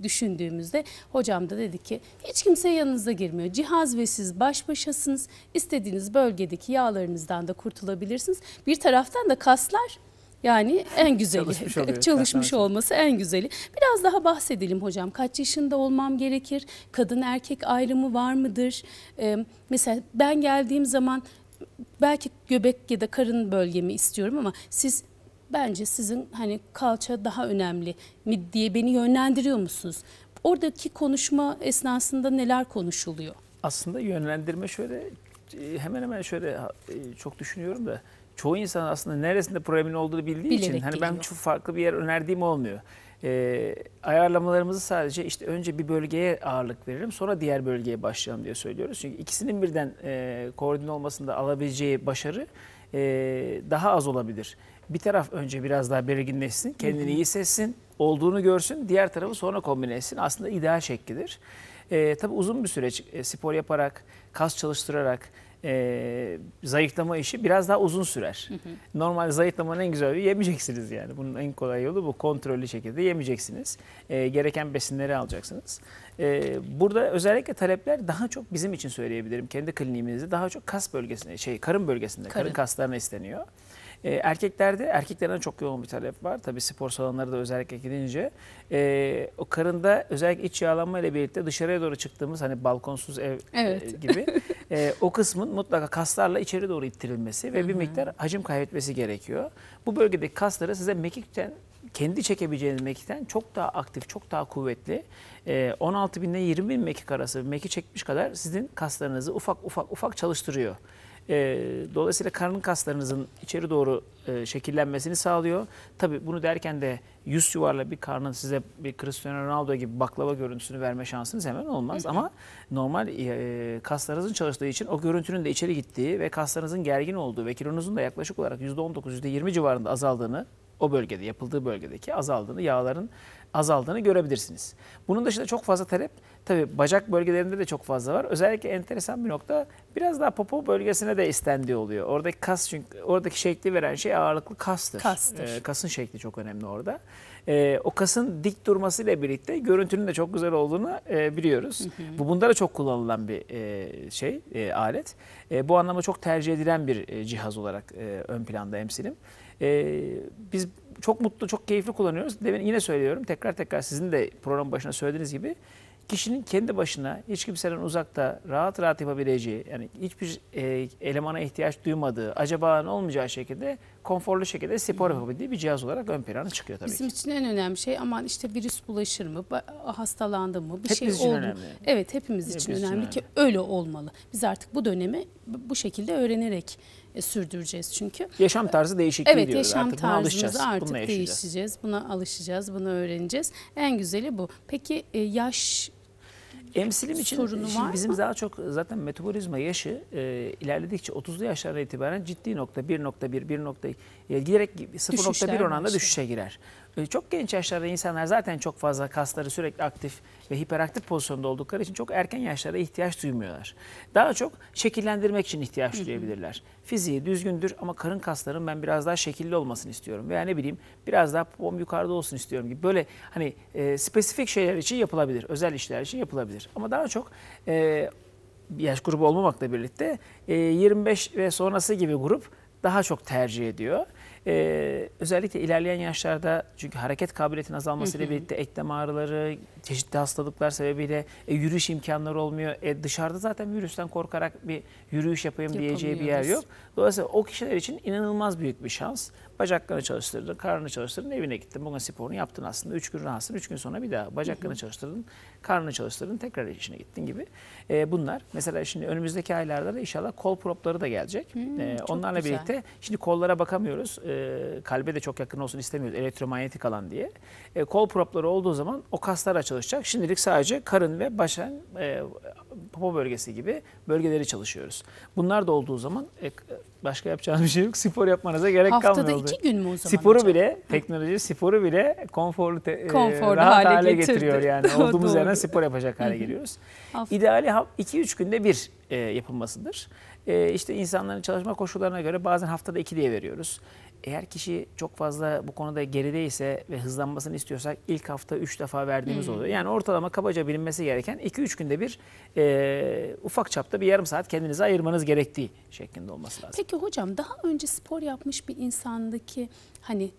düşündüğümüzde hocam da dedi ki hiç kimse yanınıza girmiyor. Cihaz ve siz baş başasınız. İstediğiniz bölgedeki yağlarınızdan da kurtulabilirsiniz. Bir taraftan da kaslar yani en güzeli çalışmış, çalışmış olması en güzeli. Biraz daha bahsedelim hocam. Kaç yaşında olmam gerekir? Kadın erkek ayrımı var mıdır? Ee, mesela ben geldiğim zaman belki göbek ya da karın bölgemi istiyorum ama siz bence sizin hani kalça daha önemli mi diye beni yönlendiriyor musunuz? Oradaki konuşma esnasında neler konuşuluyor?
Aslında yönlendirme şöyle e, hemen hemen şöyle e, çok düşünüyorum da çoğu insan aslında neresinde problemin olduğunu bildiği Bilerek için hani geliyor. ben çok farklı bir yer önerdiğim olmuyor. Ee, ayarlamalarımızı sadece işte önce bir bölgeye ağırlık veririm sonra diğer bölgeye başlayalım diye söylüyoruz. Çünkü ikisinin birden e, koordine olmasında alabileceği başarı e, daha az olabilir bir taraf önce biraz daha belirginleşsin, kendini iyi sessin, olduğunu görsün, diğer tarafı sonra kombine etsin. Aslında ideal şeklidir. E, tabii uzun bir süreç e, spor yaparak, kas çalıştırarak, e, zayıflama işi biraz daha uzun sürer. Hı hı. Normal zayıflamanın en güzel yolu yemeyeceksiniz yani. Bunun en kolay yolu bu. Kontrollü şekilde yemeyeceksiniz. E, gereken besinleri alacaksınız. E, burada özellikle talepler daha çok bizim için söyleyebilirim. Kendi kliniğimizde daha çok kas bölgesinde, şey karın bölgesinde, karın, karın kaslarına isteniyor. E, erkeklerde erkeklerden çok yoğun bir talep var. Tabii spor salonları da özellikle gidince. E, o karında özellikle iç yağlanma ile birlikte dışarıya doğru çıktığımız hani balkonsuz ev e, evet. e, gibi e, o kısmın mutlaka kaslarla içeri doğru ittirilmesi ve Hı -hı. bir miktar hacim kaybetmesi gerekiyor. Bu bölgedeki kasları size mekikten kendi çekebileceğiniz mekikten çok daha aktif, çok daha kuvvetli. 16 e, bin binden 20 bin mekik arası meki çekmiş kadar sizin kaslarınızı ufak ufak ufak çalıştırıyor. E, dolayısıyla karın kaslarınızın içeri doğru e, şekillenmesini sağlıyor. Tabi bunu derken de yüz yuvarla bir karnın size bir Cristiano Ronaldo gibi baklava görüntüsünü verme şansınız hemen olmaz. Hı hı. Ama normal e, kaslarınızın çalıştığı için o görüntünün de içeri gittiği ve kaslarınızın gergin olduğu ve kilonuzun da yaklaşık olarak %19, %20 civarında azaldığını o bölgede yapıldığı bölgedeki azaldığını, yağların azaldığını görebilirsiniz. Bunun dışında çok fazla talep Tabii bacak bölgelerinde de çok fazla var. Özellikle enteresan bir nokta biraz daha popo bölgesine de istendiği oluyor. Oradaki kas çünkü oradaki şekli veren şey ağırlıklı kastır. kastır. Ee, kasın şekli çok önemli orada. Ee, o kasın dik durmasıyla birlikte görüntünün de çok güzel olduğunu e, biliyoruz. Hı hı. Bu bunda da çok kullanılan bir e, şey e, alet. E, bu anlamda çok tercih edilen bir e, cihaz olarak e, ön planda emsilim. E, biz çok mutlu, çok keyifli kullanıyoruz. Demin yine söylüyorum, tekrar tekrar sizin de program başına söylediğiniz gibi kişinin kendi başına hiç kimsenin uzakta rahat rahat yapabileceği yani hiçbir e, elemana ihtiyaç duymadığı acaba ne olmayacağı şekilde konforlu şekilde spor yapabildiği bir cihaz olarak ön plana çıkıyor tabii Bizim
ki. için en önemli şey aman işte virüs bulaşır mı, hastalandı mı, bir hepimiz şey oldu. Önemli. Evet hepimiz, hepimiz için önemli, önemli ki öyle olmalı. Biz artık bu dönemi bu şekilde öğrenerek e, sürdüreceğiz çünkü. Yaşam
tarzı değişikliği evet, diyoruz. Yaşam artık buna alışacağız. artık buna değişeceğiz.
Buna alışacağız, bunu öğreneceğiz. En güzeli bu. Peki e, yaş Emsilim için sorunu var bizim mı? daha çok zaten metabolizma
yaşı e, ilerledikçe 30'lu yaşlara itibaren ciddi nokta 1.1, 1.2 e, giderek 0.1 oranla işte. düşüşe girer. E, çok genç yaşlarda insanlar zaten çok fazla kasları sürekli aktif ve hiperaktif pozisyonda oldukları için çok erken yaşlara ihtiyaç duymuyorlar. Daha çok şekillendirmek için ihtiyaç duyabilirler. Fiziği düzgündür ama karın kaslarının ben biraz daha şekilli olmasını istiyorum veya ne bileyim biraz daha pom yukarıda olsun istiyorum gibi böyle hani e, spesifik şeyler için yapılabilir, özel işler için yapılabilir. Ama daha çok e, yaş grubu olmamakla birlikte e, 25 ve sonrası gibi grup daha çok tercih ediyor. Ee, özellikle ilerleyen yaşlarda çünkü hareket kabiliyetinin azalmasıyla birlikte eklem ağrıları, çeşitli hastalıklar sebebiyle e, yürüyüş imkanları olmuyor. E, dışarıda zaten virüsten korkarak bir yürüyüş yapayım diyeceği bir yer yok. Dolayısıyla o kişiler için inanılmaz büyük bir şans. Bacaklarını çalıştırdın, karnını çalıştırdın, evine gittin. Bugün sporunu yaptın aslında. Üç gün rahatsın, üç gün sonra bir daha bacaklarını çalıştırdın, karnını çalıştırdın, tekrar işine gittin gibi. E, bunlar mesela şimdi önümüzdeki aylarda da inşallah kol propları da gelecek. Hmm, e, onlarla güzel. birlikte şimdi kollara bakamıyoruz. E, kalbe de çok yakın olsun istemiyoruz elektromanyetik alan diye. E, kol propları olduğu zaman o kaslara çalışacak. Şimdilik sadece karın ve başın e, popo bölgesi gibi bölgeleri çalışıyoruz. Bunlar da olduğu zaman e, Başka yapacağınız bir şey yok. Spor yapmanıza gerek Haftada kalmıyor. Haftada iki gün mü o zaman? Sporu hocam? bile, teknoloji sporu bile konforlu, te, e, konforlu rahat hale, hale getiriyor yani. Olduğumuz yerden spor yapacak hale geliyoruz. İdeali 2-3 günde bir e, yapılmasıdır. E, işte insanların çalışma koşullarına göre bazen haftada iki diye veriyoruz. Eğer kişi çok fazla bu konuda gerideyse ve hızlanmasını istiyorsak ilk hafta üç defa verdiğimiz hmm. oluyor. Yani ortalama kabaca bilinmesi gereken iki üç günde bir e, ufak çapta bir yarım saat kendinize ayırmanız gerektiği şeklinde olması lazım. Peki
hocam daha önce spor yapmış bir insandaki hani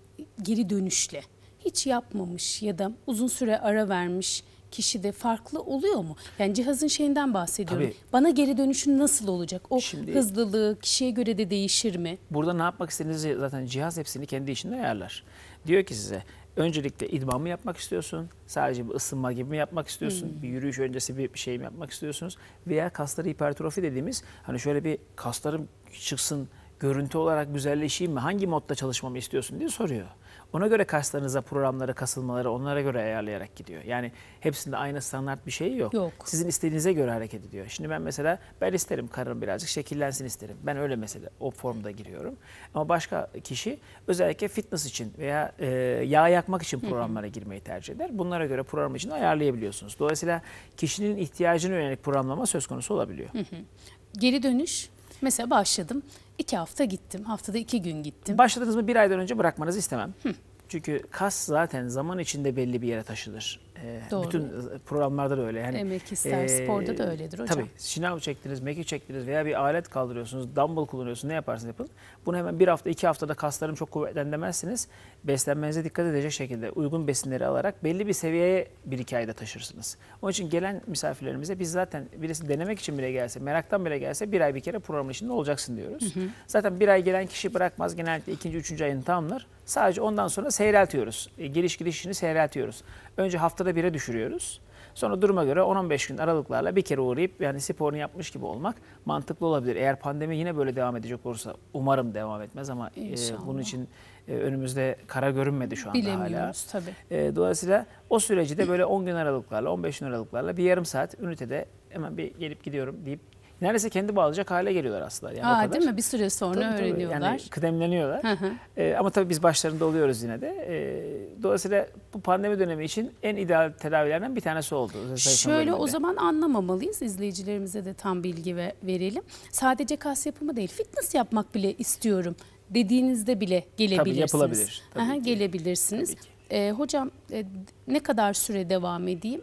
geri dönüşle hiç yapmamış ya da uzun süre ara vermiş kişide farklı oluyor mu? Yani cihazın şeyinden bahsediyorum. Tabii. Bana geri dönüşün nasıl olacak? O Şimdi, hızlılığı kişiye göre de değişir mi?
Burada ne yapmak istediğinizi zaten cihaz hepsini kendi içinde ayarlar. Diyor ki size öncelikle idman mı yapmak istiyorsun? Sadece bir ısınma gibi mi yapmak istiyorsun? Hmm. Bir yürüyüş öncesi bir şey mi yapmak istiyorsunuz? Veya kasları hipertrofi dediğimiz hani şöyle bir kaslarım çıksın görüntü olarak güzelleşeyim mi? Hangi modda çalışmamı istiyorsun diye soruyor. Ona göre kaslarınıza programları, kasılmaları onlara göre ayarlayarak gidiyor. Yani hepsinde aynı standart bir şey yok. yok. Sizin istediğinize göre hareket ediyor. Şimdi ben mesela ben isterim karın birazcık şekillensin isterim. Ben öyle mesela o formda giriyorum. Ama başka kişi özellikle fitness için veya e, yağ yakmak için programlara girmeyi tercih eder. Bunlara göre program için ayarlayabiliyorsunuz. Dolayısıyla kişinin ihtiyacına yönelik programlama söz konusu olabiliyor.
Geri dönüş Mesela başladım. iki hafta gittim. Haftada iki gün gittim. Başladınız mı bir
aydan önce bırakmanızı istemem. Hı. Çünkü kas zaten zaman içinde belli bir yere taşınır. Ee, Doğru. Bütün e, programlarda da öyle. Yani, Emek e, ister, e, sporda da öyledir hocam. Tabii şınav çektiniz, meki çektiniz veya bir alet kaldırıyorsunuz, dumbbell kullanıyorsunuz ne yaparsınız yapın. Bunu hemen bir hafta, iki haftada kaslarım çok kuvvetlendirmezsiniz. Beslenmenize dikkat edecek şekilde uygun besinleri alarak belli bir seviyeye bir iki ayda taşırsınız. Onun için gelen misafirlerimize biz zaten birisi denemek için bile gelse, meraktan bile gelse bir ay bir kere programın içinde olacaksın diyoruz. Hı hı. Zaten bir ay gelen kişi bırakmaz. Genellikle ikinci, üçüncü ayını tamamlar. Sadece ondan sonra seyreltiyoruz. E, giriş gidişini seyreltiyoruz. Önce hafta haftada bire düşürüyoruz. Sonra duruma göre 10-15 gün aralıklarla bir kere uğrayıp yani sporunu yapmış gibi olmak mantıklı olabilir. Eğer pandemi yine böyle devam edecek olursa umarım devam etmez ama e, bunun için e, önümüzde kara görünmedi şu anda Bilemiyoruz, hala. tabii. E, dolayısıyla o süreci de böyle 10 gün aralıklarla 15 gün aralıklarla bir yarım saat ünitede hemen bir gelip gidiyorum deyip neredeyse kendi bağlayacak hale geliyorlar aslında. Yani Aa, Değil mi? Bir
süre sonra tabii, tabii. öğreniyorlar. Yani
kıdemleniyorlar. Hı hı. E, ama tabii biz başlarında oluyoruz yine de. E, dolayısıyla bu pandemi dönemi için en ideal tedavilerden bir tanesi oldu. Şöyle o
zaman anlamamalıyız. İzleyicilerimize de tam bilgi verelim. Sadece kas yapımı değil, fitness yapmak bile istiyorum dediğinizde bile gelebilirsiniz. Tabii yapılabilir. Tabii Aha, Gelebilirsiniz. Tabii E, hocam e, ne kadar süre devam edeyim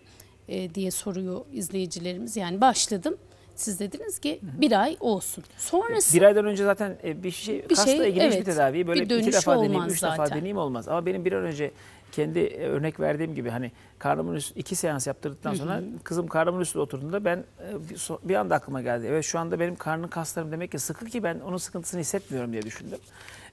e, diye soruyor izleyicilerimiz. Yani başladım siz dediniz ki bir ay olsun. Sonrası Bir
aydan önce zaten e, bir şey bir kasla şey, ilgili evet, bir tedavi böyle bir iki defa deneyim, olmaz üç defa zaten. deneyim olmaz. Ama benim bir an önce kendi e, örnek verdiğim gibi hani karnımın üstü iki seans yaptırdıktan sonra kızım karnımın karbonhidratla oturduğunda ben e, bir anda aklıma geldi. Evet şu anda benim karnın kaslarım demek ki sıkı ki ben onun sıkıntısını hissetmiyorum diye düşündüm.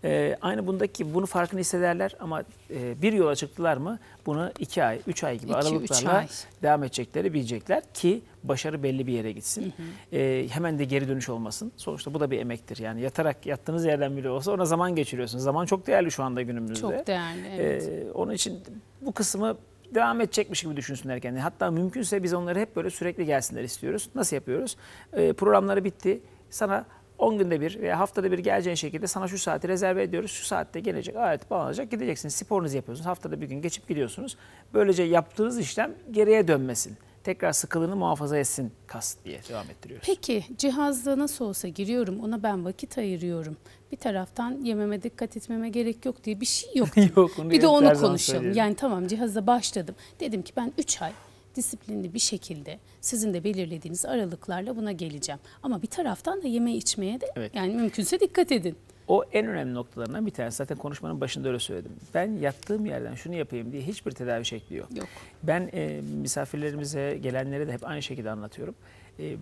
E, aynı bundaki bunu farkını hissederler ama e, bir yola çıktılar mı bunu iki ay, üç ay gibi İki, aralıklarla ay. devam edecekleri bilecekler ki başarı belli bir yere gitsin. Hı hı. E, hemen de geri dönüş olmasın. Sonuçta bu da bir emektir. Yani yatarak yattığınız yerden bile olsa ona zaman geçiriyorsunuz. Zaman çok değerli şu anda günümüzde. Çok değerli ee, evet. E, onun için bu kısmı devam edecekmiş gibi düşünsünler kendini. Hatta mümkünse biz onları hep böyle sürekli gelsinler istiyoruz. Nasıl yapıyoruz? E, programları bitti. Sana 10 günde bir veya haftada bir geleceğin şekilde sana şu saati rezerve ediyoruz. Şu saatte gelecek alet bağlanacak gideceksiniz. Sporunuzu yapıyorsunuz. Haftada bir gün geçip gidiyorsunuz. Böylece yaptığınız işlem geriye dönmesin tekrar sıkılığını muhafaza etsin kas diye devam ettiriyoruz.
Peki cihazda nasıl olsa giriyorum ona ben vakit ayırıyorum. Bir taraftan yememe dikkat etmeme gerek yok diye bir şey yok. yok onu bir de onu konuşalım. Yani tamam cihaza başladım. Dedim ki ben 3 ay disiplinli bir şekilde sizin de belirlediğiniz aralıklarla buna geleceğim. Ama bir taraftan da yeme içmeye de evet. yani mümkünse dikkat edin.
O en önemli noktalarından bir tanesi. Zaten konuşmanın başında öyle söyledim. Ben yattığım yerden şunu yapayım diye hiçbir tedavi şekli yok. yok. Ben e, misafirlerimize, gelenlere de hep aynı şekilde anlatıyorum. E,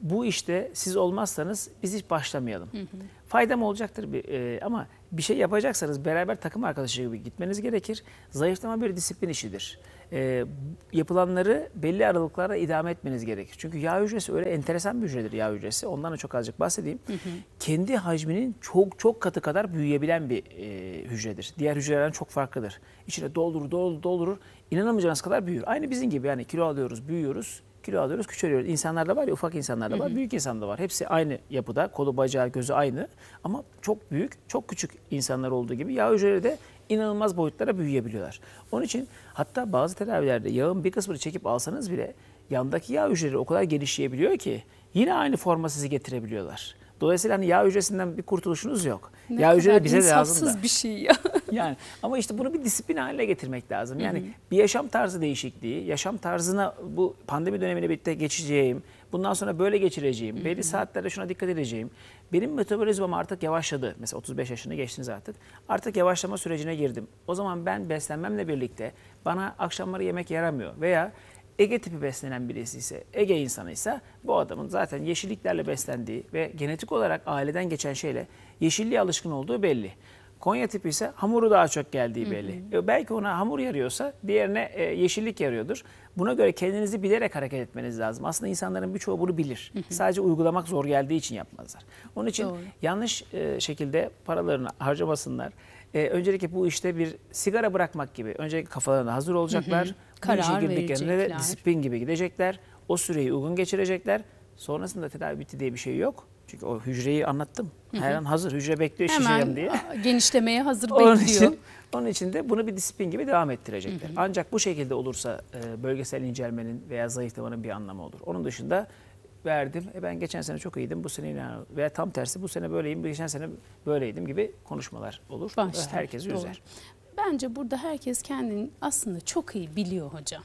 bu işte siz olmazsanız biz hiç başlamayalım. Hı hı. Faydam olacaktır bir, e, ama bir şey yapacaksanız beraber takım arkadaşı gibi gitmeniz gerekir. Zayıflama bir disiplin işidir e, yapılanları belli aralıklarla idame etmeniz gerekir. Çünkü yağ hücresi öyle enteresan bir hücredir yağ hücresi. Ondan da çok azıcık bahsedeyim. Hı hı. Kendi hacminin çok çok katı kadar büyüyebilen bir e, hücredir. Diğer hücrelerden çok farklıdır. İçine doldurur, doldurur, doldurur. İnanamayacağınız kadar büyür. Aynı bizim gibi yani kilo alıyoruz, büyüyoruz, kilo alıyoruz, küçülüyoruz. İnsanlar da var ya ufak insanlar da var, hı hı. büyük insan da var. Hepsi aynı yapıda, kolu, bacağı, gözü aynı. Ama çok büyük, çok küçük insanlar olduğu gibi yağ hücreleri de inanılmaz boyutlara büyüyebiliyorlar. Onun için Hatta bazı tedavilerde yağın bir kısmını çekip alsanız bile yandaki yağ hücreleri o kadar genişleyebiliyor ki yine aynı forma sizi getirebiliyorlar. Dolayısıyla hani yağ hücresinden bir kurtuluşunuz yok. Ne yağ hücre bize de lazım da. bir şey ya. yani ama işte bunu bir disiplin haline getirmek lazım. Yani Hı-hı. bir yaşam tarzı değişikliği, yaşam tarzına bu pandemi dönemine birlikte geçeceğim, bundan sonra böyle geçireceğim, belli saatlerde şuna dikkat edeceğim. Benim metabolizmam artık yavaşladı. Mesela 35 yaşını geçtiniz zaten. Artık yavaşlama sürecine girdim. O zaman ben beslenmemle birlikte bana akşamları yemek yaramıyor veya Ege tipi beslenen birisi ise, Ege insanıysa bu adamın zaten yeşilliklerle beslendiği ve genetik olarak aileden geçen şeyle yeşilliğe alışkın olduğu belli. Konya tipi ise hamuru daha çok geldiği belli. Hı hı. E, belki ona hamur yarıyorsa diğerine e, yeşillik yarıyordur. Buna göre kendinizi bilerek hareket etmeniz lazım. Aslında insanların birçoğu bunu bilir. Hı hı. Sadece uygulamak zor geldiği için yapmazlar. Onun için Doğru. yanlış e, şekilde paralarını harcamasınlar. E, öncelikle bu işte bir sigara bırakmak gibi. Öncelikle kafalarına hazır olacaklar. Hı hı. Karar girdiklerinde disiplin gibi gidecekler. O süreyi uygun geçirecekler. Sonrasında tedavi bitti diye bir şey yok. Çünkü o hücreyi anlattım. Her an hazır. Hücre bekliyor şişeceğim diye.
genişlemeye hazır onun bekliyor. Için,
onun için de bunu bir disiplin gibi devam ettirecekler. Hı hı. Ancak bu şekilde olursa e, bölgesel incelmenin veya zayıflamanın bir anlamı olur. Onun dışında verdim. E ben geçen sene çok iyiydim. Bu sene yani veya tam tersi bu sene böyleyim, geçen sene böyleydim gibi konuşmalar olur. Başlar, herkesi üzer.
Bence burada herkes kendini aslında çok iyi biliyor hocam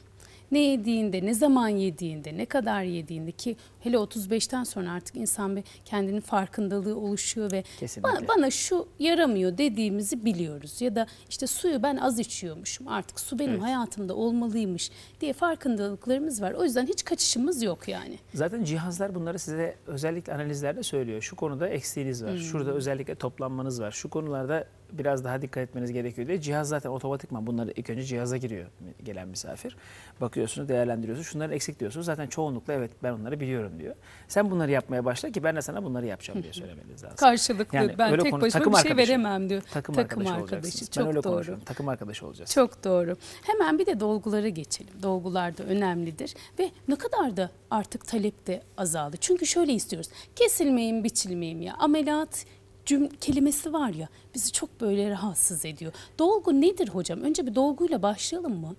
ne yediğinde, ne zaman yediğinde, ne kadar yediğinde ki hele 35'ten sonra artık insan bir kendinin farkındalığı oluşuyor ve
Kesinlikle. bana
şu yaramıyor dediğimizi biliyoruz. Ya da işte suyu ben az içiyormuşum artık su benim evet. hayatımda olmalıymış diye farkındalıklarımız var. O yüzden hiç kaçışımız yok yani.
Zaten cihazlar bunları size özellikle analizlerde söylüyor. Şu konuda eksiğiniz var, hmm. şurada özellikle toplanmanız var, şu konularda biraz daha dikkat etmeniz gerekiyor diye cihaz zaten otomatikman bunları ilk önce cihaza giriyor gelen misafir. Bakıyorsunuz, değerlendiriyorsunuz. Şunları eksik diyorsunuz. Zaten çoğunlukla evet ben onları biliyorum diyor. Sen bunları yapmaya başla ki ben de sana bunları yapacağım diye söylemeniz lazım. Karşılıklı. Yani ben tek konu, başıma bir şey veremem diyor. Takım, takım arkadaşı, arkadaşı. Çok ben öyle doğru. Konuşuyorum. Takım arkadaşı olacağız.
Çok doğru. Hemen bir de dolgulara geçelim. Dolgular da önemlidir ve ne kadar da artık talep de azaldı. Çünkü şöyle istiyoruz. Kesilmeyim, biçilmeyim ya. Ameliyat cüm kelimesi var ya bizi çok böyle rahatsız ediyor. Dolgu nedir hocam? Önce bir dolguyla başlayalım mı?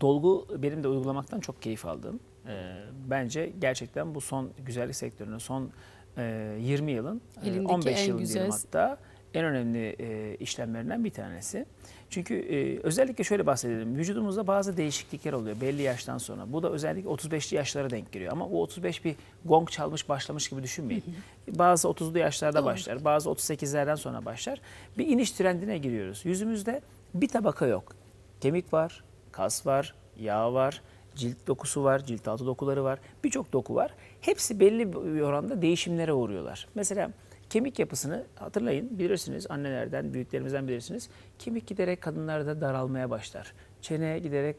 Dolgu benim de uygulamaktan çok keyif aldığım. E, bence gerçekten bu son güzellik sektörünün son e, 20 yılın, Elindeki 15 yıl güzel... diyelim hatta en önemli e, işlemlerinden bir tanesi. Çünkü e, özellikle şöyle bahsedelim. Vücudumuzda bazı değişiklikler oluyor belli yaştan sonra. Bu da özellikle 35'li yaşlara denk geliyor. Ama o 35 bir gong çalmış başlamış gibi düşünmeyin. Bazı 30'lu yaşlarda Doğru. başlar. Bazı 38'lerden sonra başlar. Bir iniş trendine giriyoruz. Yüzümüzde bir tabaka yok. Kemik var, kas var, yağ var cilt dokusu var, cilt altı dokuları var, birçok doku var. Hepsi belli bir oranda değişimlere uğruyorlar. Mesela Kemik yapısını hatırlayın bilirsiniz annelerden, büyüklerimizden bilirsiniz. Kemik giderek kadınlarda daralmaya başlar. Çene giderek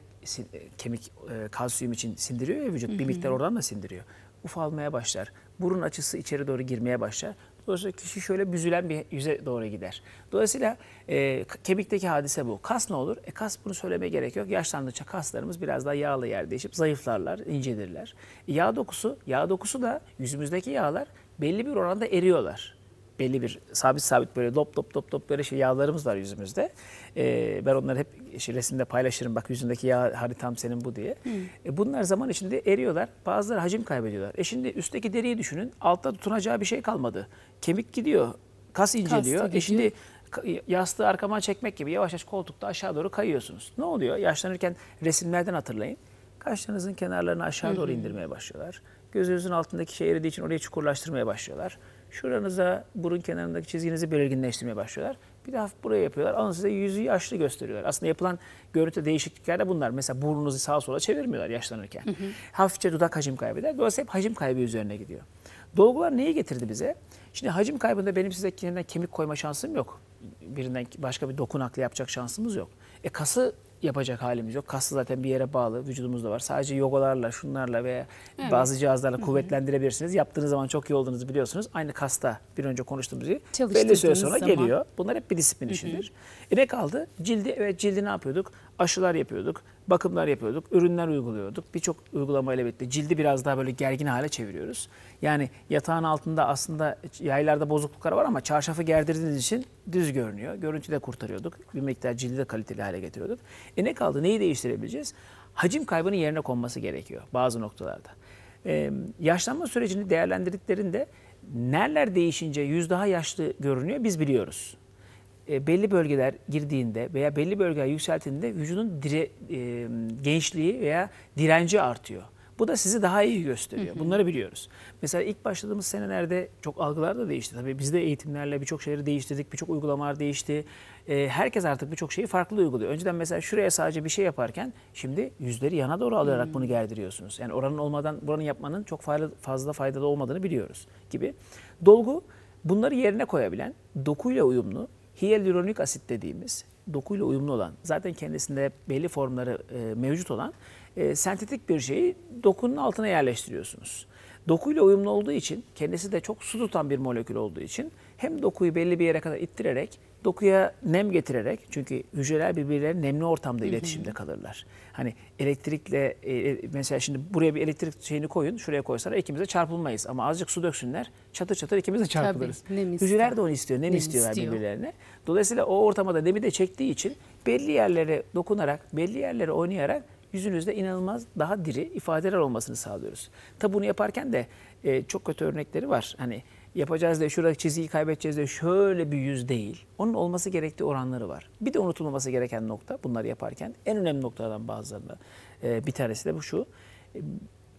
e, kemik e, kalsiyum için sindiriyor ya vücut. Bir miktar oradan da sindiriyor. Ufalmaya başlar. Burun açısı içeri doğru girmeye başlar. Dolayısıyla kişi şöyle büzülen bir yüze doğru gider. Dolayısıyla e, kemikteki hadise bu. Kas ne olur? E, kas bunu söylemeye gerek yok. Yaşlandıkça kaslarımız biraz daha yağlı yer değişip zayıflarlar, incedirler. E, yağ dokusu, yağ dokusu da yüzümüzdeki yağlar belli bir oranda eriyorlar belli bir sabit sabit böyle lop lop lop lop böyle şey yağlarımız var yüzümüzde. E, ben onları hep işte resimde paylaşırım. Bak yüzündeki yağ haritam senin bu diye. Hmm. E, bunlar zaman içinde eriyorlar. Bazıları hacim kaybediyorlar. E şimdi üstteki deriyi düşünün. Altta tutunacağı bir şey kalmadı. Kemik gidiyor. Kas inceliyor. Kas e şimdi yastığı arkama çekmek gibi yavaş yavaş koltukta aşağı doğru kayıyorsunuz. Ne oluyor? Yaşlanırken resimlerden hatırlayın. Kaşlarınızın kenarlarını aşağı doğru indirmeye başlıyorlar. Gözünüzün altındaki şey eridiği için orayı çukurlaştırmaya başlıyorlar. Şuranıza burun kenarındaki çizginizi belirginleştirmeye başlıyorlar. Bir de buraya yapıyorlar. Alın size yüzü yaşlı gösteriyorlar. Aslında yapılan görüntü değişiklikler de bunlar. Mesela burnunuzu sağa sola çevirmiyorlar yaşlanırken. Hı hı. Hafifçe dudak hacim kaybeder. Dolayısıyla hep hacim kaybı üzerine gidiyor. Dolgular neyi getirdi bize? Şimdi hacim kaybında benim size kendinden kemik koyma şansım yok. Birinden başka bir dokunaklı yapacak şansımız yok. E kası yapacak halimiz yok. Kaslı zaten bir yere bağlı, vücudumuzda var. Sadece yogalarla, şunlarla veya evet. bazı cihazlarla kuvvetlendirebilirsiniz. Yaptığınız zaman çok iyi olduğunuzu biliyorsunuz. Aynı kasta bir önce konuştuğumuz gibi belli süre sonra zaman. geliyor. Bunlar hep bir disiplin işidir. E ne kaldı? Cildi, evet cildi ne yapıyorduk? Aşılar yapıyorduk bakımlar yapıyorduk, ürünler uyguluyorduk. Birçok uygulamayla birlikte cildi biraz daha böyle gergin hale çeviriyoruz. Yani yatağın altında aslında yaylarda bozukluklar var ama çarşafı gerdirdiğiniz için düz görünüyor. Görüntü de kurtarıyorduk. Bir miktar cildi de kaliteli hale getiriyorduk. E ne kaldı? Neyi değiştirebileceğiz? Hacim kaybının yerine konması gerekiyor bazı noktalarda. Ee, yaşlanma sürecini değerlendirdiklerinde nereler değişince yüz daha yaşlı görünüyor biz biliyoruz. E, belli bölgeler girdiğinde veya belli bölgeler yükseltiğinde vücudun dire, e, gençliği veya direnci artıyor. Bu da sizi daha iyi gösteriyor. Bunları biliyoruz. Mesela ilk başladığımız senelerde çok algılar da değişti. Tabii biz de eğitimlerle birçok şeyleri değiştirdik, birçok uygulamalar değişti. E, herkes artık birçok şeyi farklı uyguluyor. Önceden mesela şuraya sadece bir şey yaparken şimdi yüzleri yana doğru alarak bunu gerdiriyorsunuz. Yani oranın olmadan buranın yapmanın çok fazla faydalı olmadığını biliyoruz gibi. Dolgu bunları yerine koyabilen, dokuyla uyumlu, Hiyalüronik asit dediğimiz dokuyla uyumlu olan, zaten kendisinde belli formları e, mevcut olan e, sentetik bir şeyi dokunun altına yerleştiriyorsunuz. Dokuyla uyumlu olduğu için kendisi de çok su tutan bir molekül olduğu için hem dokuyu belli bir yere kadar ittirerek dokuya nem getirerek çünkü hücreler birbirlerine nemli ortamda iletişimde kalırlar. Hani elektrikle e, e, mesela şimdi buraya bir elektrik şeyini koyun şuraya koysalar ikimiz çarpılmayız ama azıcık su döksünler çatır çatır ikimiz de çarpılırız. Tabii, nem Hücreler de onu istiyor nem, nem istiyorlar istiyor. birbirlerine. Dolayısıyla o ortamda nemi de çektiği için belli yerlere dokunarak belli yerlere oynayarak yüzünüzde inanılmaz daha diri ifadeler olmasını sağlıyoruz. Tabi bunu yaparken de e, çok kötü örnekleri var. Hani yapacağız da şurada çizgiyi kaybedeceğiz de şöyle bir yüz değil. Onun olması gerektiği oranları var. Bir de unutulmaması gereken nokta bunları yaparken en önemli noktalardan bazılarından e, bir tanesi de bu şu. E,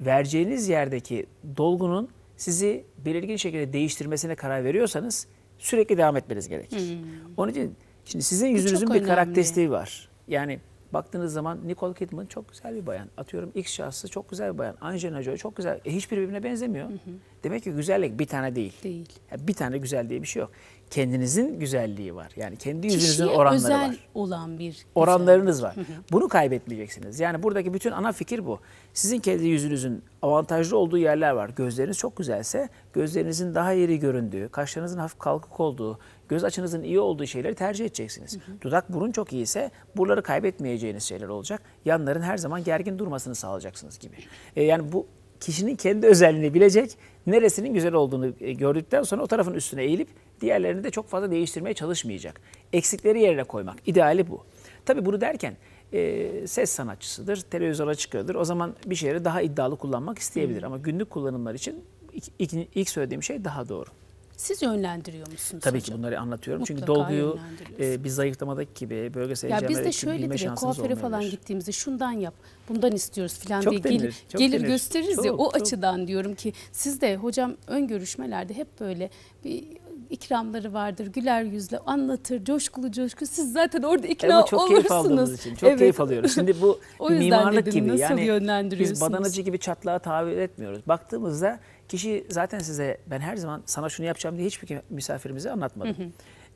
vereceğiniz yerdeki dolgunun sizi belirgin şekilde değiştirmesine karar veriyorsanız sürekli devam etmeniz gerekir. Hmm. Onun için şimdi sizin yüzünüzün bir önemli. karakteristiği var. Yani baktığınız zaman Nicole Kidman çok güzel bir bayan. Atıyorum X şahsı çok güzel bir bayan. Angelina Jolie çok güzel. E, hiçbiri birbirine benzemiyor. Hı hı. Demek ki güzellik bir tane değil. Değil. Yani bir tane güzel diye bir şey yok. Kendinizin güzelliği var. Yani kendi yüzünüzün Kişiye oranları özel var.
olan bir güzel. oranlarınız
var. Hı hı. Bunu kaybetmeyeceksiniz. Yani buradaki bütün ana fikir bu. Sizin kendi yüzünüzün avantajlı olduğu yerler var. Gözleriniz çok güzelse gözlerinizin daha iri göründüğü, kaşlarınızın hafif kalkık olduğu, göz açınızın iyi olduğu şeyleri tercih edeceksiniz. Hı hı. Dudak burun çok iyiyse buraları kaybetmeyeceğiniz şeyler olacak. Yanların her zaman gergin durmasını sağlayacaksınız gibi. E, yani bu kişinin kendi özelliğini bilecek, neresinin güzel olduğunu e, gördükten sonra o tarafın üstüne eğilip diğerlerini de çok fazla değiştirmeye çalışmayacak. Eksikleri yerine koymak. ideali bu. Tabi bunu derken e, ses sanatçısıdır, televizyona çıkıyordur. O zaman bir şeyleri daha iddialı kullanmak isteyebilir. Ama günlük kullanımlar için ilk, ilk söylediğim şey daha doğru.
Siz yönlendiriyor musunuz? Tabii hocam?
ki bunları anlatıyorum. Mutlaka Çünkü dolguyu e, bir zayıflamadaki gibi bölgesel ya biz de şöyle bile kuaföre falan
gittiğimizde şundan yap, bundan istiyoruz filan diye denir, gel, çok gelir gösteririz çok, ya. O çok. açıdan diyorum ki siz de hocam ön görüşmelerde hep böyle bir ikramları vardır. Güler yüzle anlatır. Coşkulu coşku. Siz zaten orada ikna olursunuz. bu çok olursunuz. Keyif aldığımız için. Çok evet. keyif alıyoruz. Şimdi
bu o mimarlık dedim, gibi. Nasıl yani biz badanacı gibi çatlağa tahayyül etmiyoruz. Baktığımızda Kişi zaten size ben her zaman sana şunu yapacağım diye hiçbir misafirimize anlatmadım. Hı hı.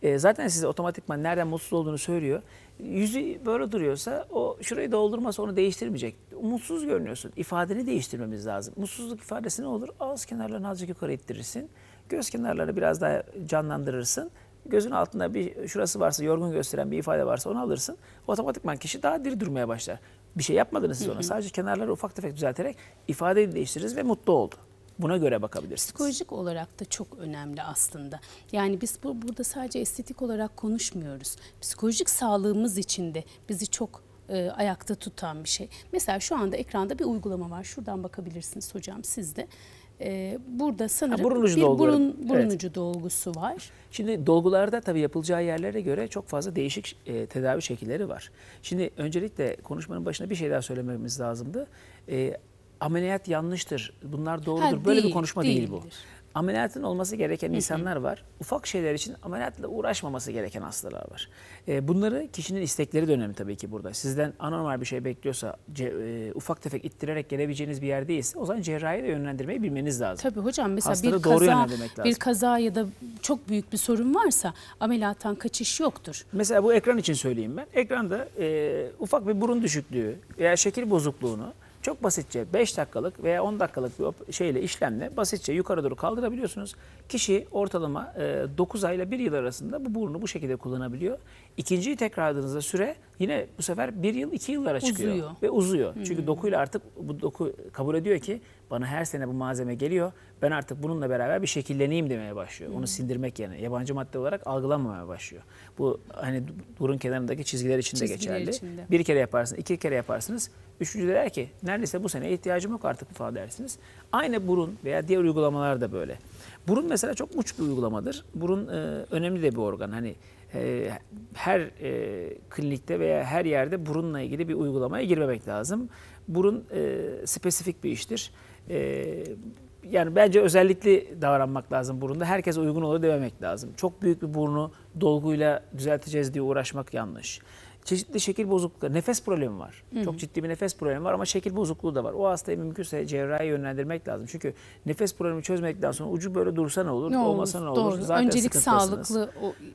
E, zaten size otomatikman nereden mutsuz olduğunu söylüyor. Yüzü böyle duruyorsa o şurayı doldurmasa onu değiştirmeyecek. Mutsuz görünüyorsun. İfadeni değiştirmemiz lazım. Mutsuzluk ifadesi ne olur? Ağız kenarlarını azıcık yukarı ittirirsin. Göz kenarlarını biraz daha canlandırırsın. Gözün altında bir şurası varsa yorgun gösteren bir ifade varsa onu alırsın. Otomatikman kişi daha diri durmaya başlar. Bir şey yapmadınız siz ona. Sadece kenarları ufak tefek düzelterek ifadeyi değiştiririz ve mutlu oldu. Buna göre bakabilirsiniz.
Psikolojik olarak da çok önemli aslında. Yani biz bu, burada sadece estetik olarak konuşmuyoruz. Psikolojik sağlığımız içinde bizi çok e, ayakta tutan bir şey. Mesela şu anda ekranda bir uygulama var. Şuradan bakabilirsiniz hocam siz de. E, burada sanırım ha, burun ucu bir dolgu. burun, burun evet. dolgusu var.
Şimdi dolgularda tabii yapılacağı yerlere göre çok fazla değişik e, tedavi şekilleri var. Şimdi öncelikle konuşmanın başına bir şey daha söylememiz lazımdı. E, ameliyat yanlıştır, bunlar doğrudur. Ha, değil, Böyle bir konuşma değildir. değil bu. Ameliyatın olması gereken insanlar var. Ufak şeyler için ameliyatla uğraşmaması gereken hastalar var. Ee, bunları kişinin istekleri de önemli tabii ki burada. Sizden anormal bir şey bekliyorsa, e, ufak tefek ittirerek gelebileceğiniz bir yer o zaman cerrahi de yönlendirmeyi bilmeniz lazım.
Tabii hocam mesela Hastaları bir doğru kaza, lazım. bir kaza ya da çok büyük bir sorun varsa ameliyattan kaçış yoktur. Mesela bu ekran için
söyleyeyim ben. Ekranda e, ufak bir burun düşüklüğü veya şekil bozukluğunu çok basitçe 5 dakikalık veya 10 dakikalık bir şeyle işlemle basitçe yukarı doğru kaldırabiliyorsunuz. Kişi ortalama 9 ayla 1 yıl arasında bu burnu bu şekilde kullanabiliyor. İkinciyi tekrarladığınızda süre yine bu sefer bir yıl iki yıllara çıkıyor. Uzuyor. Ve uzuyor. Hmm. Çünkü dokuyla artık bu doku kabul ediyor ki bana her sene bu malzeme geliyor. Ben artık bununla beraber bir şekilleneyim demeye başlıyor. Hmm. Onu sindirmek yani yabancı madde olarak algılanmamaya başlıyor. Bu hani durun kenarındaki çizgiler içinde çizgiler geçerli. Içinde. Bir kere yaparsınız, iki kere yaparsınız. Üçüncü der ki neredeyse bu sene ihtiyacım yok artık falan dersiniz. Aynı burun veya diğer uygulamalar da böyle. Burun mesela çok uç bir uygulamadır. Burun e, önemli de bir organ. Hani e, her e, klinikte veya her yerde burunla ilgili bir uygulamaya girmemek lazım. Burun e, spesifik bir iştir. E, yani bence özellikli davranmak lazım burunda. Herkes uygun olur dememek lazım. Çok büyük bir burnu dolguyla düzelteceğiz diye uğraşmak yanlış çeşitli şekil bozuklukları, nefes problemi var. hı Çok ciddi bir nefes problemi var ama şekil bozukluğu da var. O hastayı mümkünse cerrahi yönlendirmek lazım. Çünkü nefes problemi çözmedikten sonra ucu böyle dursa ne olur, ne olur olmasa ne doğru. olur. Zaten Öncelik sağlıklı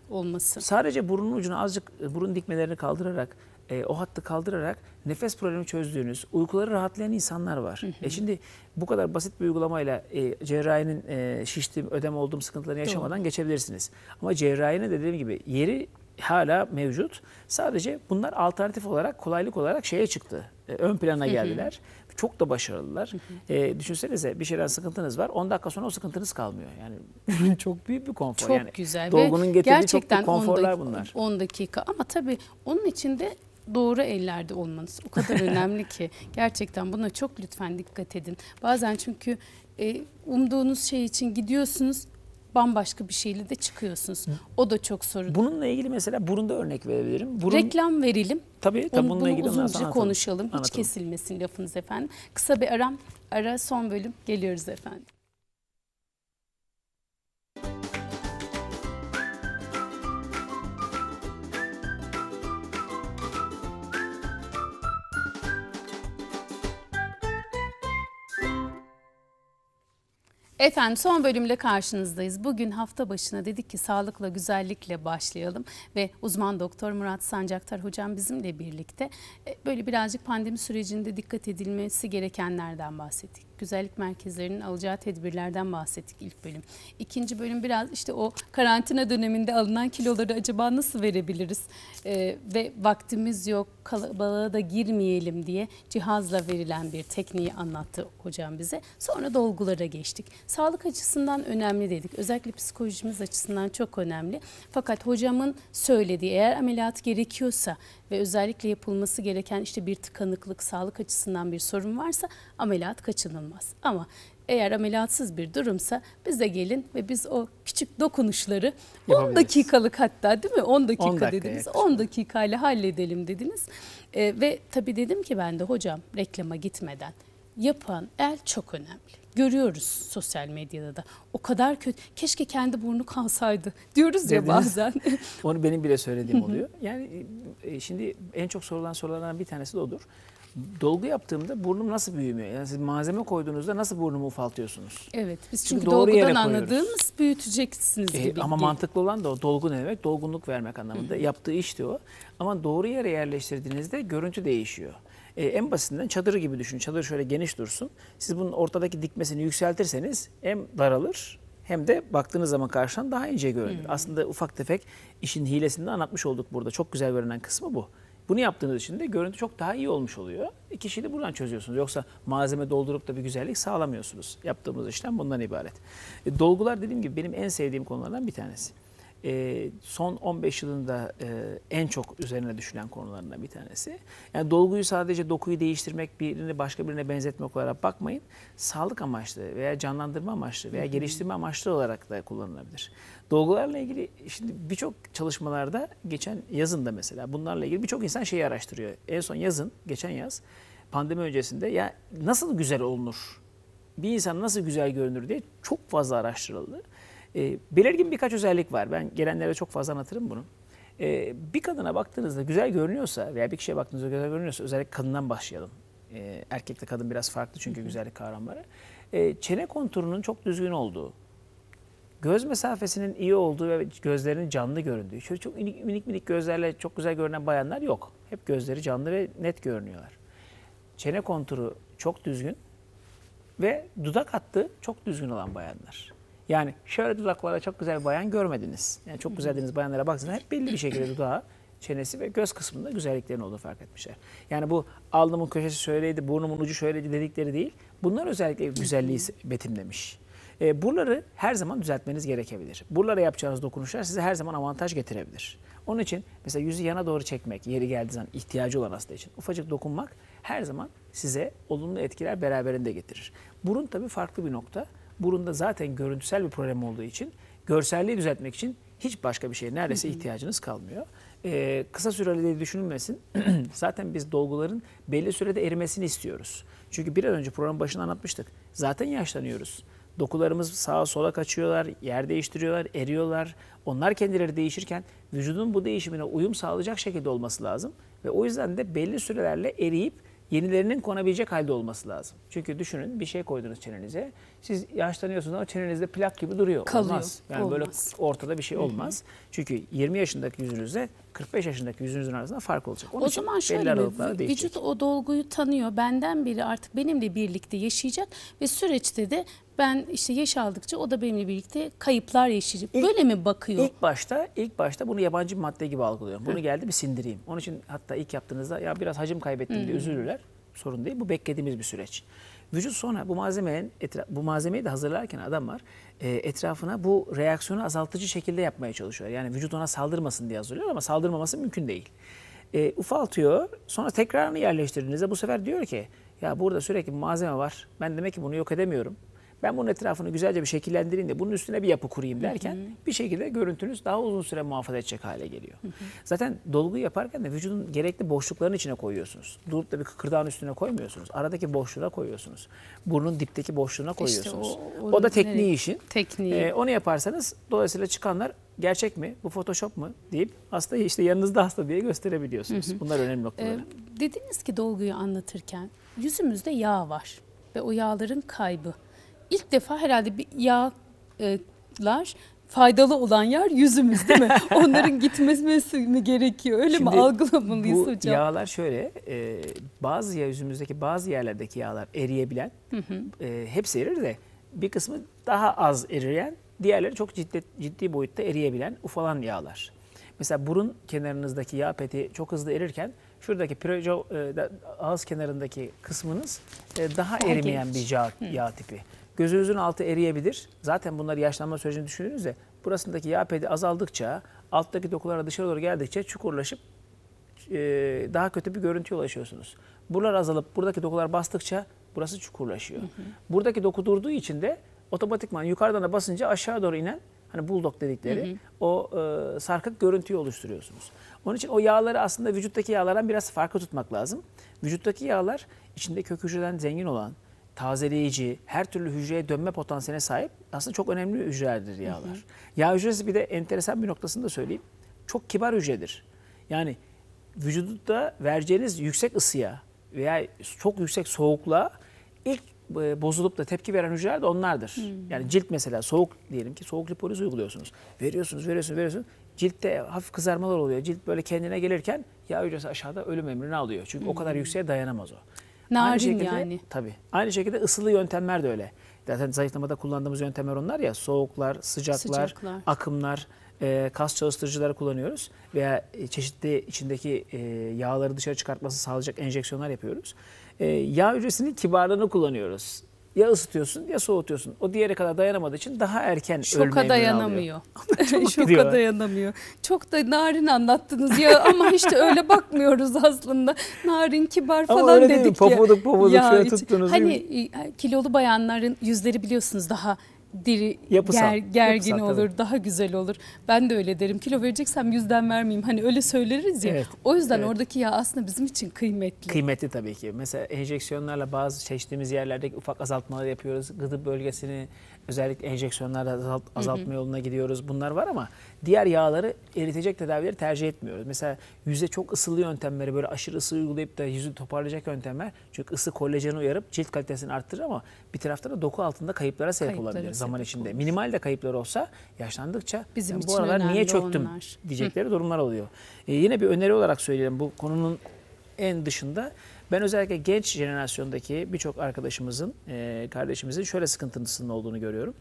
olması. Sadece burunun ucunu azıcık e, burun dikmelerini kaldırarak e, o hattı kaldırarak nefes problemi çözdüğünüz, uykuları rahatlayan insanlar var. Hı hı. E şimdi bu kadar basit bir uygulamayla e, cerrahinin e, şiştim, ödem olduğum sıkıntılarını yaşamadan Doğru. geçebilirsiniz. Ama cerrahine dediğim gibi yeri hala mevcut. Sadece bunlar alternatif olarak kolaylık olarak şeye çıktı. E, ön plana geldiler. Hı hı. Çok da başarılılar. Hı hı. E, düşünsenize bir şeyden sıkıntınız var. 10 dakika sonra o sıkıntınız kalmıyor. Yani çok büyük bir konfor. Çok yani, güzel. Dolgunun Ve getirdiği gerçekten çok konforlar bunlar.
10 dakika ama tabii onun içinde doğru ellerde olmanız o kadar önemli ki. Gerçekten buna çok lütfen dikkat edin. Bazen çünkü e, umduğunuz şey için gidiyorsunuz bambaşka bir şeyle de çıkıyorsunuz. O da çok sorun. Bununla ilgili mesela burunda örnek verebilirim. Burun... Reklam verelim. Tabii tabii Onu, bununla bunu ilgili uzunca anlatalım. konuşalım. Hiç anlatalım. kesilmesin lafınız efendim. Kısa bir aram. Ara son bölüm geliyoruz efendim. Efendim son bölümle karşınızdayız. Bugün hafta başına dedik ki sağlıkla güzellikle başlayalım ve uzman doktor Murat Sancaktar hocam bizimle birlikte e, böyle birazcık pandemi sürecinde dikkat edilmesi gerekenlerden bahsettik güzellik merkezlerinin alacağı tedbirlerden bahsettik ilk bölüm. İkinci bölüm biraz işte o karantina döneminde alınan kiloları acaba nasıl verebiliriz? Ee, ve vaktimiz yok kalabalığa da girmeyelim diye cihazla verilen bir tekniği anlattı hocam bize. Sonra dolgulara geçtik. Sağlık açısından önemli dedik. Özellikle psikolojimiz açısından çok önemli. Fakat hocamın söylediği eğer ameliyat gerekiyorsa ve özellikle yapılması gereken işte bir tıkanıklık, sağlık açısından bir sorun varsa ameliyat kaçınılmaz. Ama eğer ameliyatsız bir durumsa bize gelin ve biz o küçük dokunuşları 10 dakikalık hatta değil mi? 10 dakika, 10 dakika dediniz. Yaklaşık. 10 dakikayla halledelim dediniz. Ee, ve tabii dedim ki ben de hocam reklama gitmeden yapan el çok önemli görüyoruz sosyal medyada da. O kadar kötü. Keşke kendi burnu kalsaydı diyoruz ya Dediniz. bazen.
Onu benim bile söylediğim oluyor. Yani e, e, şimdi en çok sorulan sorulardan bir tanesi de odur dolgu yaptığımda burnum nasıl büyümüyor? Yani siz malzeme koyduğunuzda nasıl burnumu ufaltıyorsunuz?
Evet biz çünkü, çünkü doğru dolgudan anladığımız büyüteceksiniz e, gibi. Ama değil. mantıklı
olan da o dolgu ne demek? Dolgunluk vermek anlamında Hı. yaptığı iş diyor. Ama doğru yere yerleştirdiğinizde görüntü değişiyor. E, en basitinden çadırı gibi düşün. Çadır şöyle geniş dursun. Siz bunun ortadaki dikmesini yükseltirseniz hem daralır hem de baktığınız zaman karşıdan daha ince görünür. Hmm. Aslında ufak tefek işin hilesini anlatmış olduk burada. Çok güzel görünen kısmı bu. Bunu yaptığınız için de görüntü çok daha iyi olmuş oluyor. İki şeyi de buradan çözüyorsunuz. Yoksa malzeme doldurup da bir güzellik sağlamıyorsunuz. Yaptığımız işlem bundan ibaret. E, dolgular dediğim gibi benim en sevdiğim konulardan bir tanesi e, son 15 yılında e, en çok üzerine düşünen konularından bir tanesi. Yani dolguyu sadece dokuyu değiştirmek, birini başka birine benzetmek olarak bakmayın. Sağlık amaçlı veya canlandırma amaçlı veya geliştirme amaçlı olarak da kullanılabilir. Dolgularla ilgili şimdi birçok çalışmalarda geçen yazın da mesela bunlarla ilgili birçok insan şeyi araştırıyor. En son yazın, geçen yaz pandemi öncesinde ya nasıl güzel olunur? Bir insan nasıl güzel görünür diye çok fazla araştırıldı. E, belirgin birkaç özellik var. Ben gelenlere çok fazla anlatırım bunu. E, bir kadına baktığınızda güzel görünüyorsa veya bir kişiye baktığınızda güzel görünüyorsa özellikle kadından başlayalım. E, erkekle kadın biraz farklı çünkü güzellik kavramları. E, çene konturunun çok düzgün olduğu, göz mesafesinin iyi olduğu ve gözlerinin canlı göründüğü. Şöyle çok minik minik, minik gözlerle çok güzel görünen bayanlar yok. Hep gözleri canlı ve net görünüyorlar. Çene konturu çok düzgün ve dudak hattı çok düzgün olan bayanlar. Yani şöyle dudaklara çok güzel bayan görmediniz. Yani çok güzel dediğiniz bayanlara baksanız hep belli bir şekilde dudağı, çenesi ve göz kısmında güzelliklerin olduğunu fark etmişler. Yani bu alnımın köşesi şöyleydi, burnumun ucu şöyleydi dedikleri değil. Bunlar özellikle güzelliği betimlemiş. E, buraları her zaman düzeltmeniz gerekebilir. Buralara yapacağınız dokunuşlar size her zaman avantaj getirebilir. Onun için mesela yüzü yana doğru çekmek, yeri geldiği zaman ihtiyacı olan hasta için ufacık dokunmak her zaman size olumlu etkiler beraberinde getirir. Burun tabii farklı bir nokta burunda zaten görüntüsel bir problem olduğu için görselliği düzeltmek için hiç başka bir şeye neredeyse ihtiyacınız kalmıyor. Ee, kısa süreli diye düşünülmesin. zaten biz dolguların belli sürede erimesini istiyoruz. Çünkü bir an önce programın başında anlatmıştık. Zaten yaşlanıyoruz. Dokularımız sağa sola kaçıyorlar, yer değiştiriyorlar, eriyorlar. Onlar kendileri değişirken vücudun bu değişimine uyum sağlayacak şekilde olması lazım. Ve o yüzden de belli sürelerle eriyip yenilerinin konabilecek halde olması lazım. Çünkü düşünün bir şey koydunuz çenenize. Siz yaşlanıyorsunuz ama çenenizde plak gibi duruyor. Kalıyor. Olmaz. Yani olmaz. böyle ortada bir şey olmaz. Hı hı. Çünkü 20 yaşındaki yüzünüzde 45 yaşındaki yüzünüzün arasında fark olacak. Onun o zaman şöyle mi? Vücut
o dolguyu tanıyor. Benden biri artık benimle birlikte yaşayacak ve süreçte de ben işte yaş aldıkça o da benimle birlikte kayıplar yaşayacak. İlk, Böyle mi bakıyor? İlk
başta ilk başta bunu yabancı bir madde gibi algılıyorum. Bunu Hı. geldi bir sindireyim. Onun için hatta ilk yaptığınızda ya biraz hacim kaybettim diye üzülürler. Sorun değil. Bu beklediğimiz bir süreç. Vücut sonra bu malzemenin bu malzemeyi de hazırlarken adam var. E, etrafına bu reaksiyonu azaltıcı şekilde yapmaya çalışıyor. Yani vücut ona saldırmasın diye hazırlıyor ama saldırmaması mümkün değil. E, ufaltıyor sonra tekrarını yerleştirdiğinizde bu sefer diyor ki ya burada sürekli malzeme var ben demek ki bunu yok edemiyorum. Ben bunun etrafını güzelce bir şekillendireyim de bunun üstüne bir yapı kurayım derken hı hı. bir şekilde görüntünüz daha uzun süre muhafaza edecek hale geliyor. Hı hı. Zaten dolgu yaparken de vücudun gerekli boşlukların içine koyuyorsunuz. Durup da bir kıkırdağın üstüne koymuyorsunuz. Aradaki boşluğa koyuyorsunuz. Burnun dipteki boşluğuna koyuyorsunuz. İşte o, o da tekniği evet. işin. Tekniği. Ee, onu yaparsanız dolayısıyla çıkanlar gerçek mi, bu photoshop mu deyip hastayı işte yanınızda hasta diye gösterebiliyorsunuz. Hı hı. Bunlar önemli noktalar. Ee,
dediniz ki dolguyu anlatırken yüzümüzde yağ var ve o yağların kaybı ilk defa herhalde bir yağlar faydalı olan yer yüzümüz değil mi? Onların gitmesi mi gerekiyor? Öyle Şimdi mi algılamalıyız bu hocam? Bu
yağlar şöyle, e, bazı ya yüzümüzdeki bazı yerlerdeki yağlar eriyebilen, hı hı. E, hepsi erir de bir kısmı daha az eriyen, diğerleri çok ciddi, ciddi boyutta eriyebilen ufalan yağlar. Mesela burun kenarınızdaki yağ peti çok hızlı erirken şuradaki pirojo, e, ağız kenarındaki kısmınız e, daha, daha erimeyen geniş. bir yağ, hı. yağ tipi. Gözünüzün altı eriyebilir. Zaten bunları yaşlanma sürecini düşündüğünüzde burasındaki yağ pedi azaldıkça alttaki dokulara dışarı doğru geldikçe çukurlaşıp e, daha kötü bir görüntüye ulaşıyorsunuz. Buralar azalıp buradaki dokular bastıkça burası çukurlaşıyor. Hı hı. Buradaki doku durduğu için de otomatikman yukarıdan da basınca aşağı doğru inen hani bulldog dedikleri hı hı. o e, sarkık görüntüyü oluşturuyorsunuz. Onun için o yağları aslında vücuttaki yağlardan biraz farklı tutmak lazım. Vücuttaki yağlar içinde kök hücreden zengin olan, tazeleyici, her türlü hücreye dönme potansiyeline sahip aslında çok önemli hücrelerdir yağlar. Hı hı. Yağ hücresi bir de enteresan bir noktasını da söyleyeyim. Çok kibar hücredir. Yani vücudunda vereceğiniz yüksek ısıya veya çok yüksek soğukluğa ilk e, bozulup da tepki veren hücreler de onlardır. Hmm. Yani cilt mesela soğuk diyelim ki soğuk lipoliz uyguluyorsunuz. Veriyorsunuz, veriyorsunuz, veriyorsunuz. Ciltte hafif kızarmalar oluyor. Cilt böyle kendine gelirken yağ hücresi aşağıda ölüm emrini alıyor. Çünkü hmm. o kadar yükseğe dayanamaz o.
Narin aynı şekilde, yani.
Tabii. Aynı şekilde ısılı yöntemler de öyle. Zaten zayıflamada kullandığımız yöntemler onlar ya. Soğuklar, sıcaklar, sıcaklar. akımlar, e, kas çalıştırıcıları kullanıyoruz. Veya e, çeşitli içindeki e, yağları dışarı çıkartması sağlayacak enjeksiyonlar yapıyoruz. E, yağ hücresinin kibarlığını kullanıyoruz ya ısıtıyorsun ya soğutuyorsun. O diğeri kadar dayanamadığı için daha erken Şoka ölme dayanamıyor.
Şoka dayanamıyor. Çok da narin anlattınız ya ama işte öyle bakmıyoruz aslında. Narin kibar ama falan öyle dedik değil mi? ya. Popoduk popoduk şöyle hiç, tuttunuz. Hani e, kilolu bayanların yüzleri biliyorsunuz daha diri yapısal, ger, gergin yapısal, olur, tabii. daha güzel olur. Ben de öyle derim. Kilo vereceksem yüzden vermeyeyim. Hani öyle söyleriz ya. Evet, o yüzden evet. oradaki yağ aslında bizim için kıymetli.
Kıymetli tabii ki. Mesela enjeksiyonlarla bazı seçtiğimiz yerlerde ufak azaltmalar yapıyoruz. Gıdı bölgesini özellikle enjeksiyonları azalt, azaltma hı hı. yoluna gidiyoruz. Bunlar var ama diğer yağları eritecek tedavileri tercih etmiyoruz. Mesela yüze çok ısılı yöntemleri böyle aşırı ısı uygulayıp da yüzü toparlayacak yöntemler çünkü ısı kolajeni uyarıp cilt kalitesini arttırır ama bir tarafta da doku altında kayıplara sebep kayıplara olabilir sebep zaman içinde. Olur. Minimal de kayıplar olsa yaşlandıkça Bizim yani bu aralar niye çöktüm onlar. diyecekleri hı. durumlar oluyor. Ee, yine bir öneri olarak söyleyelim bu konunun en dışında ben özellikle genç jenerasyondaki birçok arkadaşımızın, e, kardeşimizin şöyle sıkıntısının olduğunu görüyorum.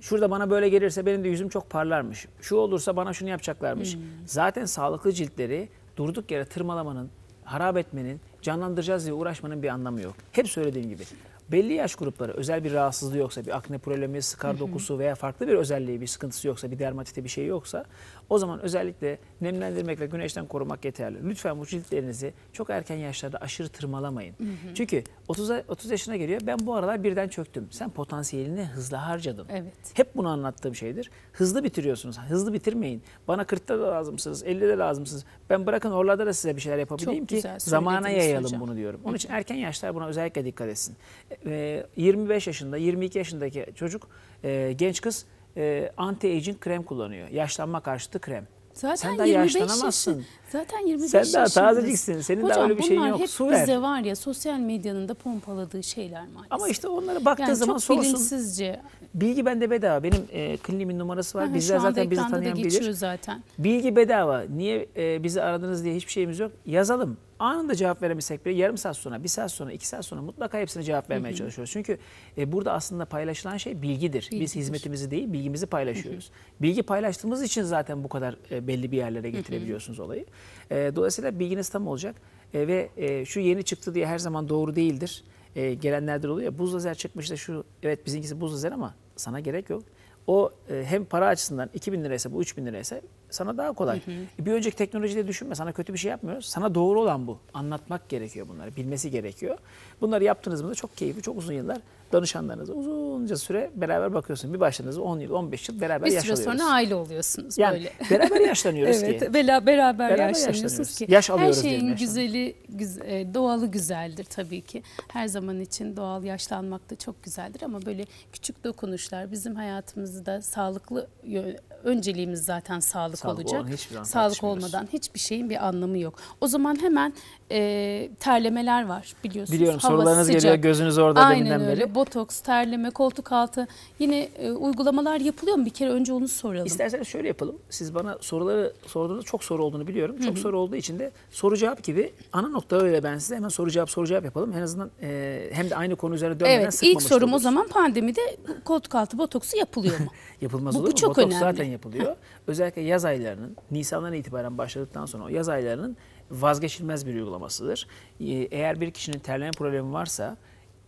Şurada bana böyle gelirse benim de yüzüm çok parlarmış. Şu olursa bana şunu yapacaklarmış. Hmm. Zaten sağlıklı ciltleri durduk yere tırmalamanın, harap etmenin, canlandıracağız diye uğraşmanın bir anlamı yok. Hep söylediğim gibi belli yaş grupları özel bir rahatsızlığı yoksa bir akne problemi, skar dokusu veya farklı bir özelliği bir sıkıntısı yoksa bir dermatite bir şey yoksa o zaman özellikle nemlendirmek ve güneşten korumak yeterli. Lütfen bu ciltlerinizi çok erken yaşlarda aşırı tırmalamayın. Hı hı. Çünkü 30, 30 yaşına geliyor ben bu aralar birden çöktüm. Sen potansiyelini hızlı harcadın. Evet. Hep bunu anlattığım şeydir. Hızlı bitiriyorsunuz. Hızlı bitirmeyin. Bana 40'ta da lazımsınız, 50'de lazımsınız. Ben bırakın oralarda da size bir şeyler yapabileyim çok ki güzel, zamana yayalım hocam. bunu diyorum. Onun için erken yaşlar buna özellikle dikkat etsin. 25 e, e, yaşında, 22 yaşındaki çocuk, e, genç kız e, anti-aging krem kullanıyor. Yaşlanma karşıtı krem. Zaten Sen daha 25 yaşlanamazsın. Yaşı,
zaten 25 Sen daha tazeciksin. Senin Hocam, daha öyle bir şeyin yok. hep Su bizde var ya sosyal medyanın da pompaladığı şeyler maalesef. Ama işte onlara baktığı yani zaman çok bilinçsizce.
Bilgi bende bedava. Benim e, klinimin numarası var. Bizler zaten bizi tanıyan bilir. zaten. Bilgi bedava. Niye e, bizi aradınız diye hiçbir şeyimiz yok. Yazalım anında cevap veremesek bile yarım saat sonra, bir saat sonra, iki saat sonra mutlaka hepsine cevap vermeye hı hı. çalışıyoruz. Çünkü e, burada aslında paylaşılan şey bilgidir. bilgidir. Biz hizmetimizi değil, bilgimizi paylaşıyoruz. Hı hı. Bilgi paylaştığımız için zaten bu kadar e, belli bir yerlere getirebiliyorsunuz hı hı. olayı. E, dolayısıyla bilginiz tam olacak e, ve e, şu yeni çıktı diye her zaman doğru değildir. E, gelenlerden oluyor ya buz lazer çıkmış da şu evet bizimkisi buz lazer ama sana gerek yok. O e, hem para açısından 2000 liraysa bu 3000 liraysa sana daha kolay. Hı hı. E, bir önceki teknolojide düşünme. Sana kötü bir şey yapmıyoruz. Sana doğru olan bu. Anlatmak gerekiyor bunları. Bilmesi gerekiyor. Bunları yaptınız mı da çok keyifli, çok uzun yıllar danışanlarınızla uzunca süre beraber bakıyorsunuz. Bir başladığınızda 10 yıl, 15 yıl beraber yaşlanıyoruz. Bir süre sonra
aile oluyorsunuz yani, böyle. beraber
yaşlanıyoruz evet, ki.
Bela, beraber, beraber yaşlanıyorsunuz ki. Yaş alıyoruz Her şeyin güzeli, güzel, doğalı güzeldir tabii ki. Her zaman için doğal yaşlanmak da çok güzeldir ama böyle küçük dokunuşlar bizim hayatımızda sağlıklı önceliğimiz zaten sağlık, sağlık olacak. Olan, sağlık olmadan hiçbir şeyin bir anlamı yok. O zaman hemen e, terlemeler var biliyorsunuz. Biliyorum Hava sorularınız sıcak. geliyor gözünüz orada Aynen deminden öyle. beri. Aynen öyle botoks, terleme, koltuk altı yine e, uygulamalar yapılıyor mu? Bir kere önce onu soralım. İsterseniz şöyle yapalım.
Siz bana soruları sorduğunuz çok soru olduğunu biliyorum. Çok Hı-hı. soru olduğu için de soru cevap gibi ana nokta öyle ben size hemen soru cevap soru cevap yapalım. En azından e, hem de aynı konu üzerine dönmeden evet, sıkmamış İlk sorum oluruz. o
zaman pandemide koltuk altı botoksu yapılıyor mu?
Yapılmaz bu, olur bu Çok botoks önemli. zaten yapılıyor. Özellikle yaz aylarının Nisan'dan itibaren başladıktan sonra o yaz aylarının vazgeçilmez bir uygulamasıdır. Ee, eğer bir kişinin terleme problemi varsa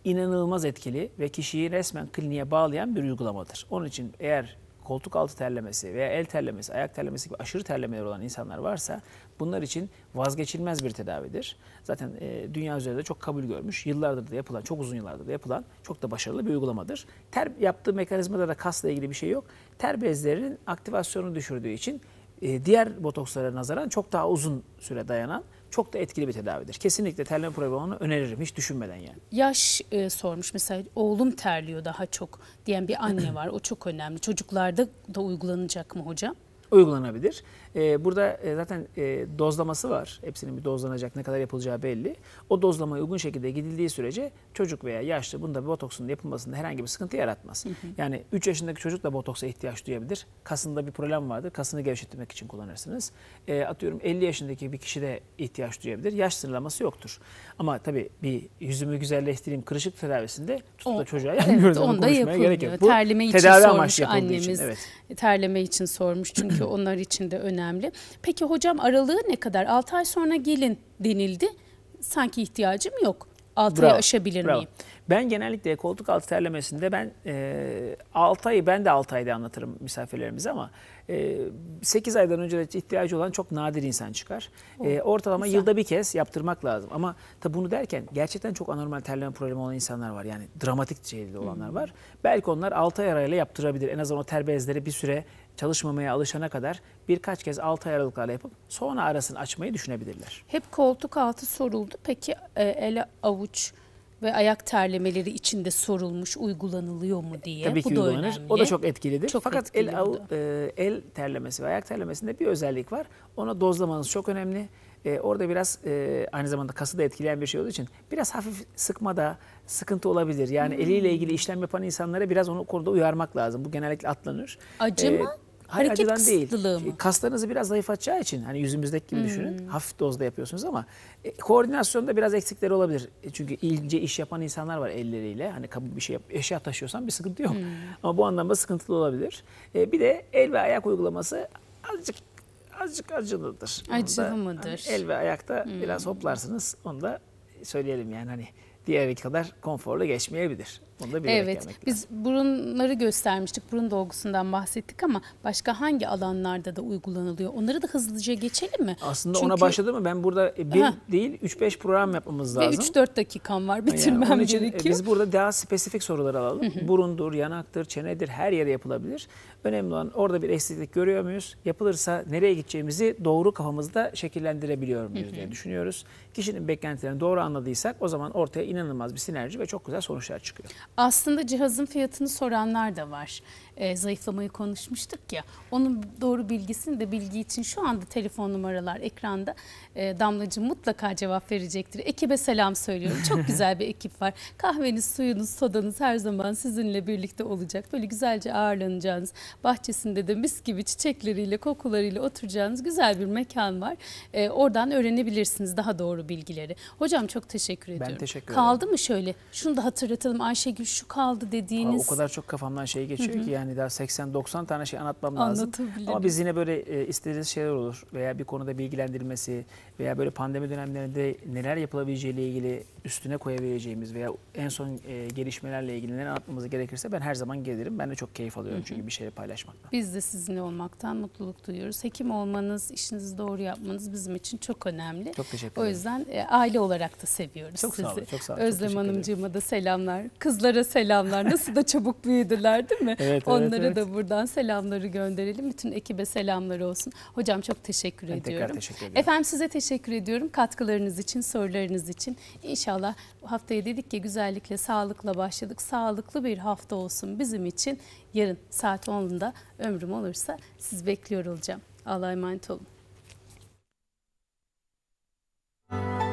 inanılmaz etkili ve kişiyi resmen kliniğe bağlayan bir uygulamadır. Onun için eğer koltuk altı terlemesi veya el terlemesi, ayak terlemesi gibi aşırı terlemeler olan insanlar varsa bunlar için vazgeçilmez bir tedavidir. Zaten e, dünya üzerinde çok kabul görmüş, yıllardır da yapılan, çok uzun yıllardır da yapılan çok da başarılı bir uygulamadır. Ter yaptığı mekanizmada da kasla ilgili bir şey yok. Ter bezlerinin aktivasyonunu düşürdüğü için ee, diğer botokslara nazaran çok daha uzun süre dayanan çok da etkili bir tedavidir. Kesinlikle terleme programını öneririm hiç düşünmeden yani.
Yaş e, sormuş mesela oğlum terliyor daha çok diyen bir anne var. O çok önemli. Çocuklarda da uygulanacak mı hocam?
Uygulanabilir. Ee, burada e, zaten e, dozlaması var. Hepsinin bir dozlanacak, ne kadar yapılacağı belli. O dozlamaya uygun şekilde gidildiği sürece çocuk veya yaşlı bunda botoksun yapılmasında herhangi bir sıkıntı yaratmaz. Yani 3 yaşındaki çocuk da botoksa ihtiyaç duyabilir. Kasında bir problem vardır. Kasını gevşetmek için kullanırsınız. Ee, atıyorum 50 yaşındaki bir kişi de ihtiyaç duyabilir. Yaş sınırlaması yoktur. Ama tabii bir yüzümü güzelleştireyim kırışık tedavisinde tutup da çocuğa yapmıyoruz. Evet, onu da yapılmıyor. Gerek terleme için sormuş için, annemiz. Evet.
Terleme için sormuş çünkü onlar için de önemli önemli. Peki hocam aralığı ne kadar? 6 ay sonra gelin denildi. Sanki ihtiyacım yok. 6 ay aşabilir Bravo. miyim?
Ben genellikle koltuk altı terlemesinde ben e, 6 ayı ben de 6 ayda anlatırım misafirlerimize ama e, 8 aydan önce de ihtiyacı olan çok nadir insan çıkar. Oh, e, ortalama güzel. yılda bir kez yaptırmak lazım. Ama tabi bunu derken gerçekten çok anormal terleme problemi olan insanlar var. Yani dramatik şeyli olanlar hmm. var. Belki onlar 6 ay arayla yaptırabilir. En azından o ter bezleri bir süre çalışmamaya alışana kadar birkaç kez 6 ay aralıklarla yapıp sonra arasını açmayı düşünebilirler.
Hep koltuk altı soruldu. Peki e, ele avuç ve ayak terlemeleri içinde sorulmuş uygulanılıyor mu diye. Tabii ki Bu da uygulanır. önemli. O da çok
etkilidir. Çok Fakat etkili el, e, el terlemesi ve ayak terlemesinde bir özellik var. Ona dozlamanız çok önemli. E, orada biraz e, aynı zamanda kası da etkileyen bir şey olduğu için biraz hafif sıkmada sıkıntı olabilir. Yani hmm. eliyle ilgili işlem yapan insanlara biraz onu konuda uyarmak lazım. Bu genellikle atlanır.
Acı mı? E, Hareket acıdan değil.
Şey, mı? Kaslarınızı biraz zayıflatacağı için hani yüzümüzdeki gibi hmm. düşünün. Hafif dozda yapıyorsunuz ama e, koordinasyonda biraz eksikleri olabilir. E, çünkü ince iş yapan insanlar var elleriyle. Hani kabı bir şey eşya taşıyorsan bir sıkıntı yok. Hmm. Ama bu anlamda sıkıntılı olabilir. E, bir de el ve ayak uygulaması azıcık azıcık acılıdır. Acılı hani mıdır? Hani el ve ayakta hmm. biraz hoplarsınız. Onu da söyleyelim yani hani diğeri kadar konforlu geçmeyebilir. Bunu da evet, yemek
Biz burunları göstermiştik, burun dolgusundan bahsettik ama başka hangi alanlarda da uygulanılıyor? Onları da hızlıca geçelim mi? Aslında Çünkü... ona başladı
mı? Ben burada e, bir ha. değil 3-5 program yapmamız lazım. Ve
3-4 dakikam var bitirmem yani için e, gerekiyor. Biz
burada daha spesifik sorular alalım. Burundur, yanaktır, çenedir her yere yapılabilir. Önemli olan orada bir eksiklik görüyor muyuz? Yapılırsa nereye gideceğimizi doğru kafamızda şekillendirebiliyor muyuz diye düşünüyoruz. Kişinin beklentilerini doğru anladıysak o zaman ortaya inanılmaz bir sinerji ve çok güzel sonuçlar çıkıyor
aslında cihazın fiyatını soranlar da var e, zayıflamayı konuşmuştuk ya. Onun doğru bilgisini de bilgi için şu anda telefon numaralar ekranda. E, Damlacığım mutlaka cevap verecektir. Ekibe selam söylüyorum. Çok güzel bir ekip var. Kahveniz, suyunuz, sodanız her zaman sizinle birlikte olacak. Böyle güzelce ağırlanacağınız, bahçesinde de mis gibi çiçekleriyle, kokularıyla oturacağınız güzel bir mekan var. E, oradan öğrenebilirsiniz daha doğru bilgileri. Hocam çok teşekkür ediyorum. Ben teşekkür ederim. Kaldı mı şöyle? Şunu da hatırlatalım Ayşegül şu kaldı dediğiniz. Aa, o kadar
çok kafamdan şey geçiyor Hı-hı. ki yani hani 80-90 tane şey anlatmam lazım. Ama biz yine böyle e, istediğiniz şeyler olur veya bir konuda bilgilendirmesi veya böyle pandemi dönemlerinde neler yapılabileceğiyle ilgili üstüne koyabileceğimiz veya en son e, gelişmelerle ilgili ne anlatmamız gerekirse ben her zaman gelirim. Ben de çok keyif alıyorum çünkü bir şeyle
paylaşmaktan. Biz de sizinle olmaktan mutluluk duyuyoruz. Hekim olmanız, işinizi doğru yapmanız bizim için çok önemli. Çok teşekkür ederim. O yüzden e, aile olarak da seviyoruz çok sizi. Sağ olun, çok sağ olun. Özlem Hanımcığıma da selamlar. Kızlara selamlar. Nasıl da çabuk büyüdüler değil mi? evet, Onlara evet, evet. da buradan selamları gönderelim. Bütün ekibe selamlar olsun. Hocam çok teşekkür ben ediyorum. Tekrar teşekkür ediyorum. Efendim size teşekkür ediyorum. Katkılarınız için, sorularınız için. İnşallah inşallah haftaya dedik ki güzellikle sağlıkla başladık. Sağlıklı bir hafta olsun bizim için. Yarın saat 10'da ömrüm olursa siz bekliyor olacağım. Allah'a emanet olun. Müzik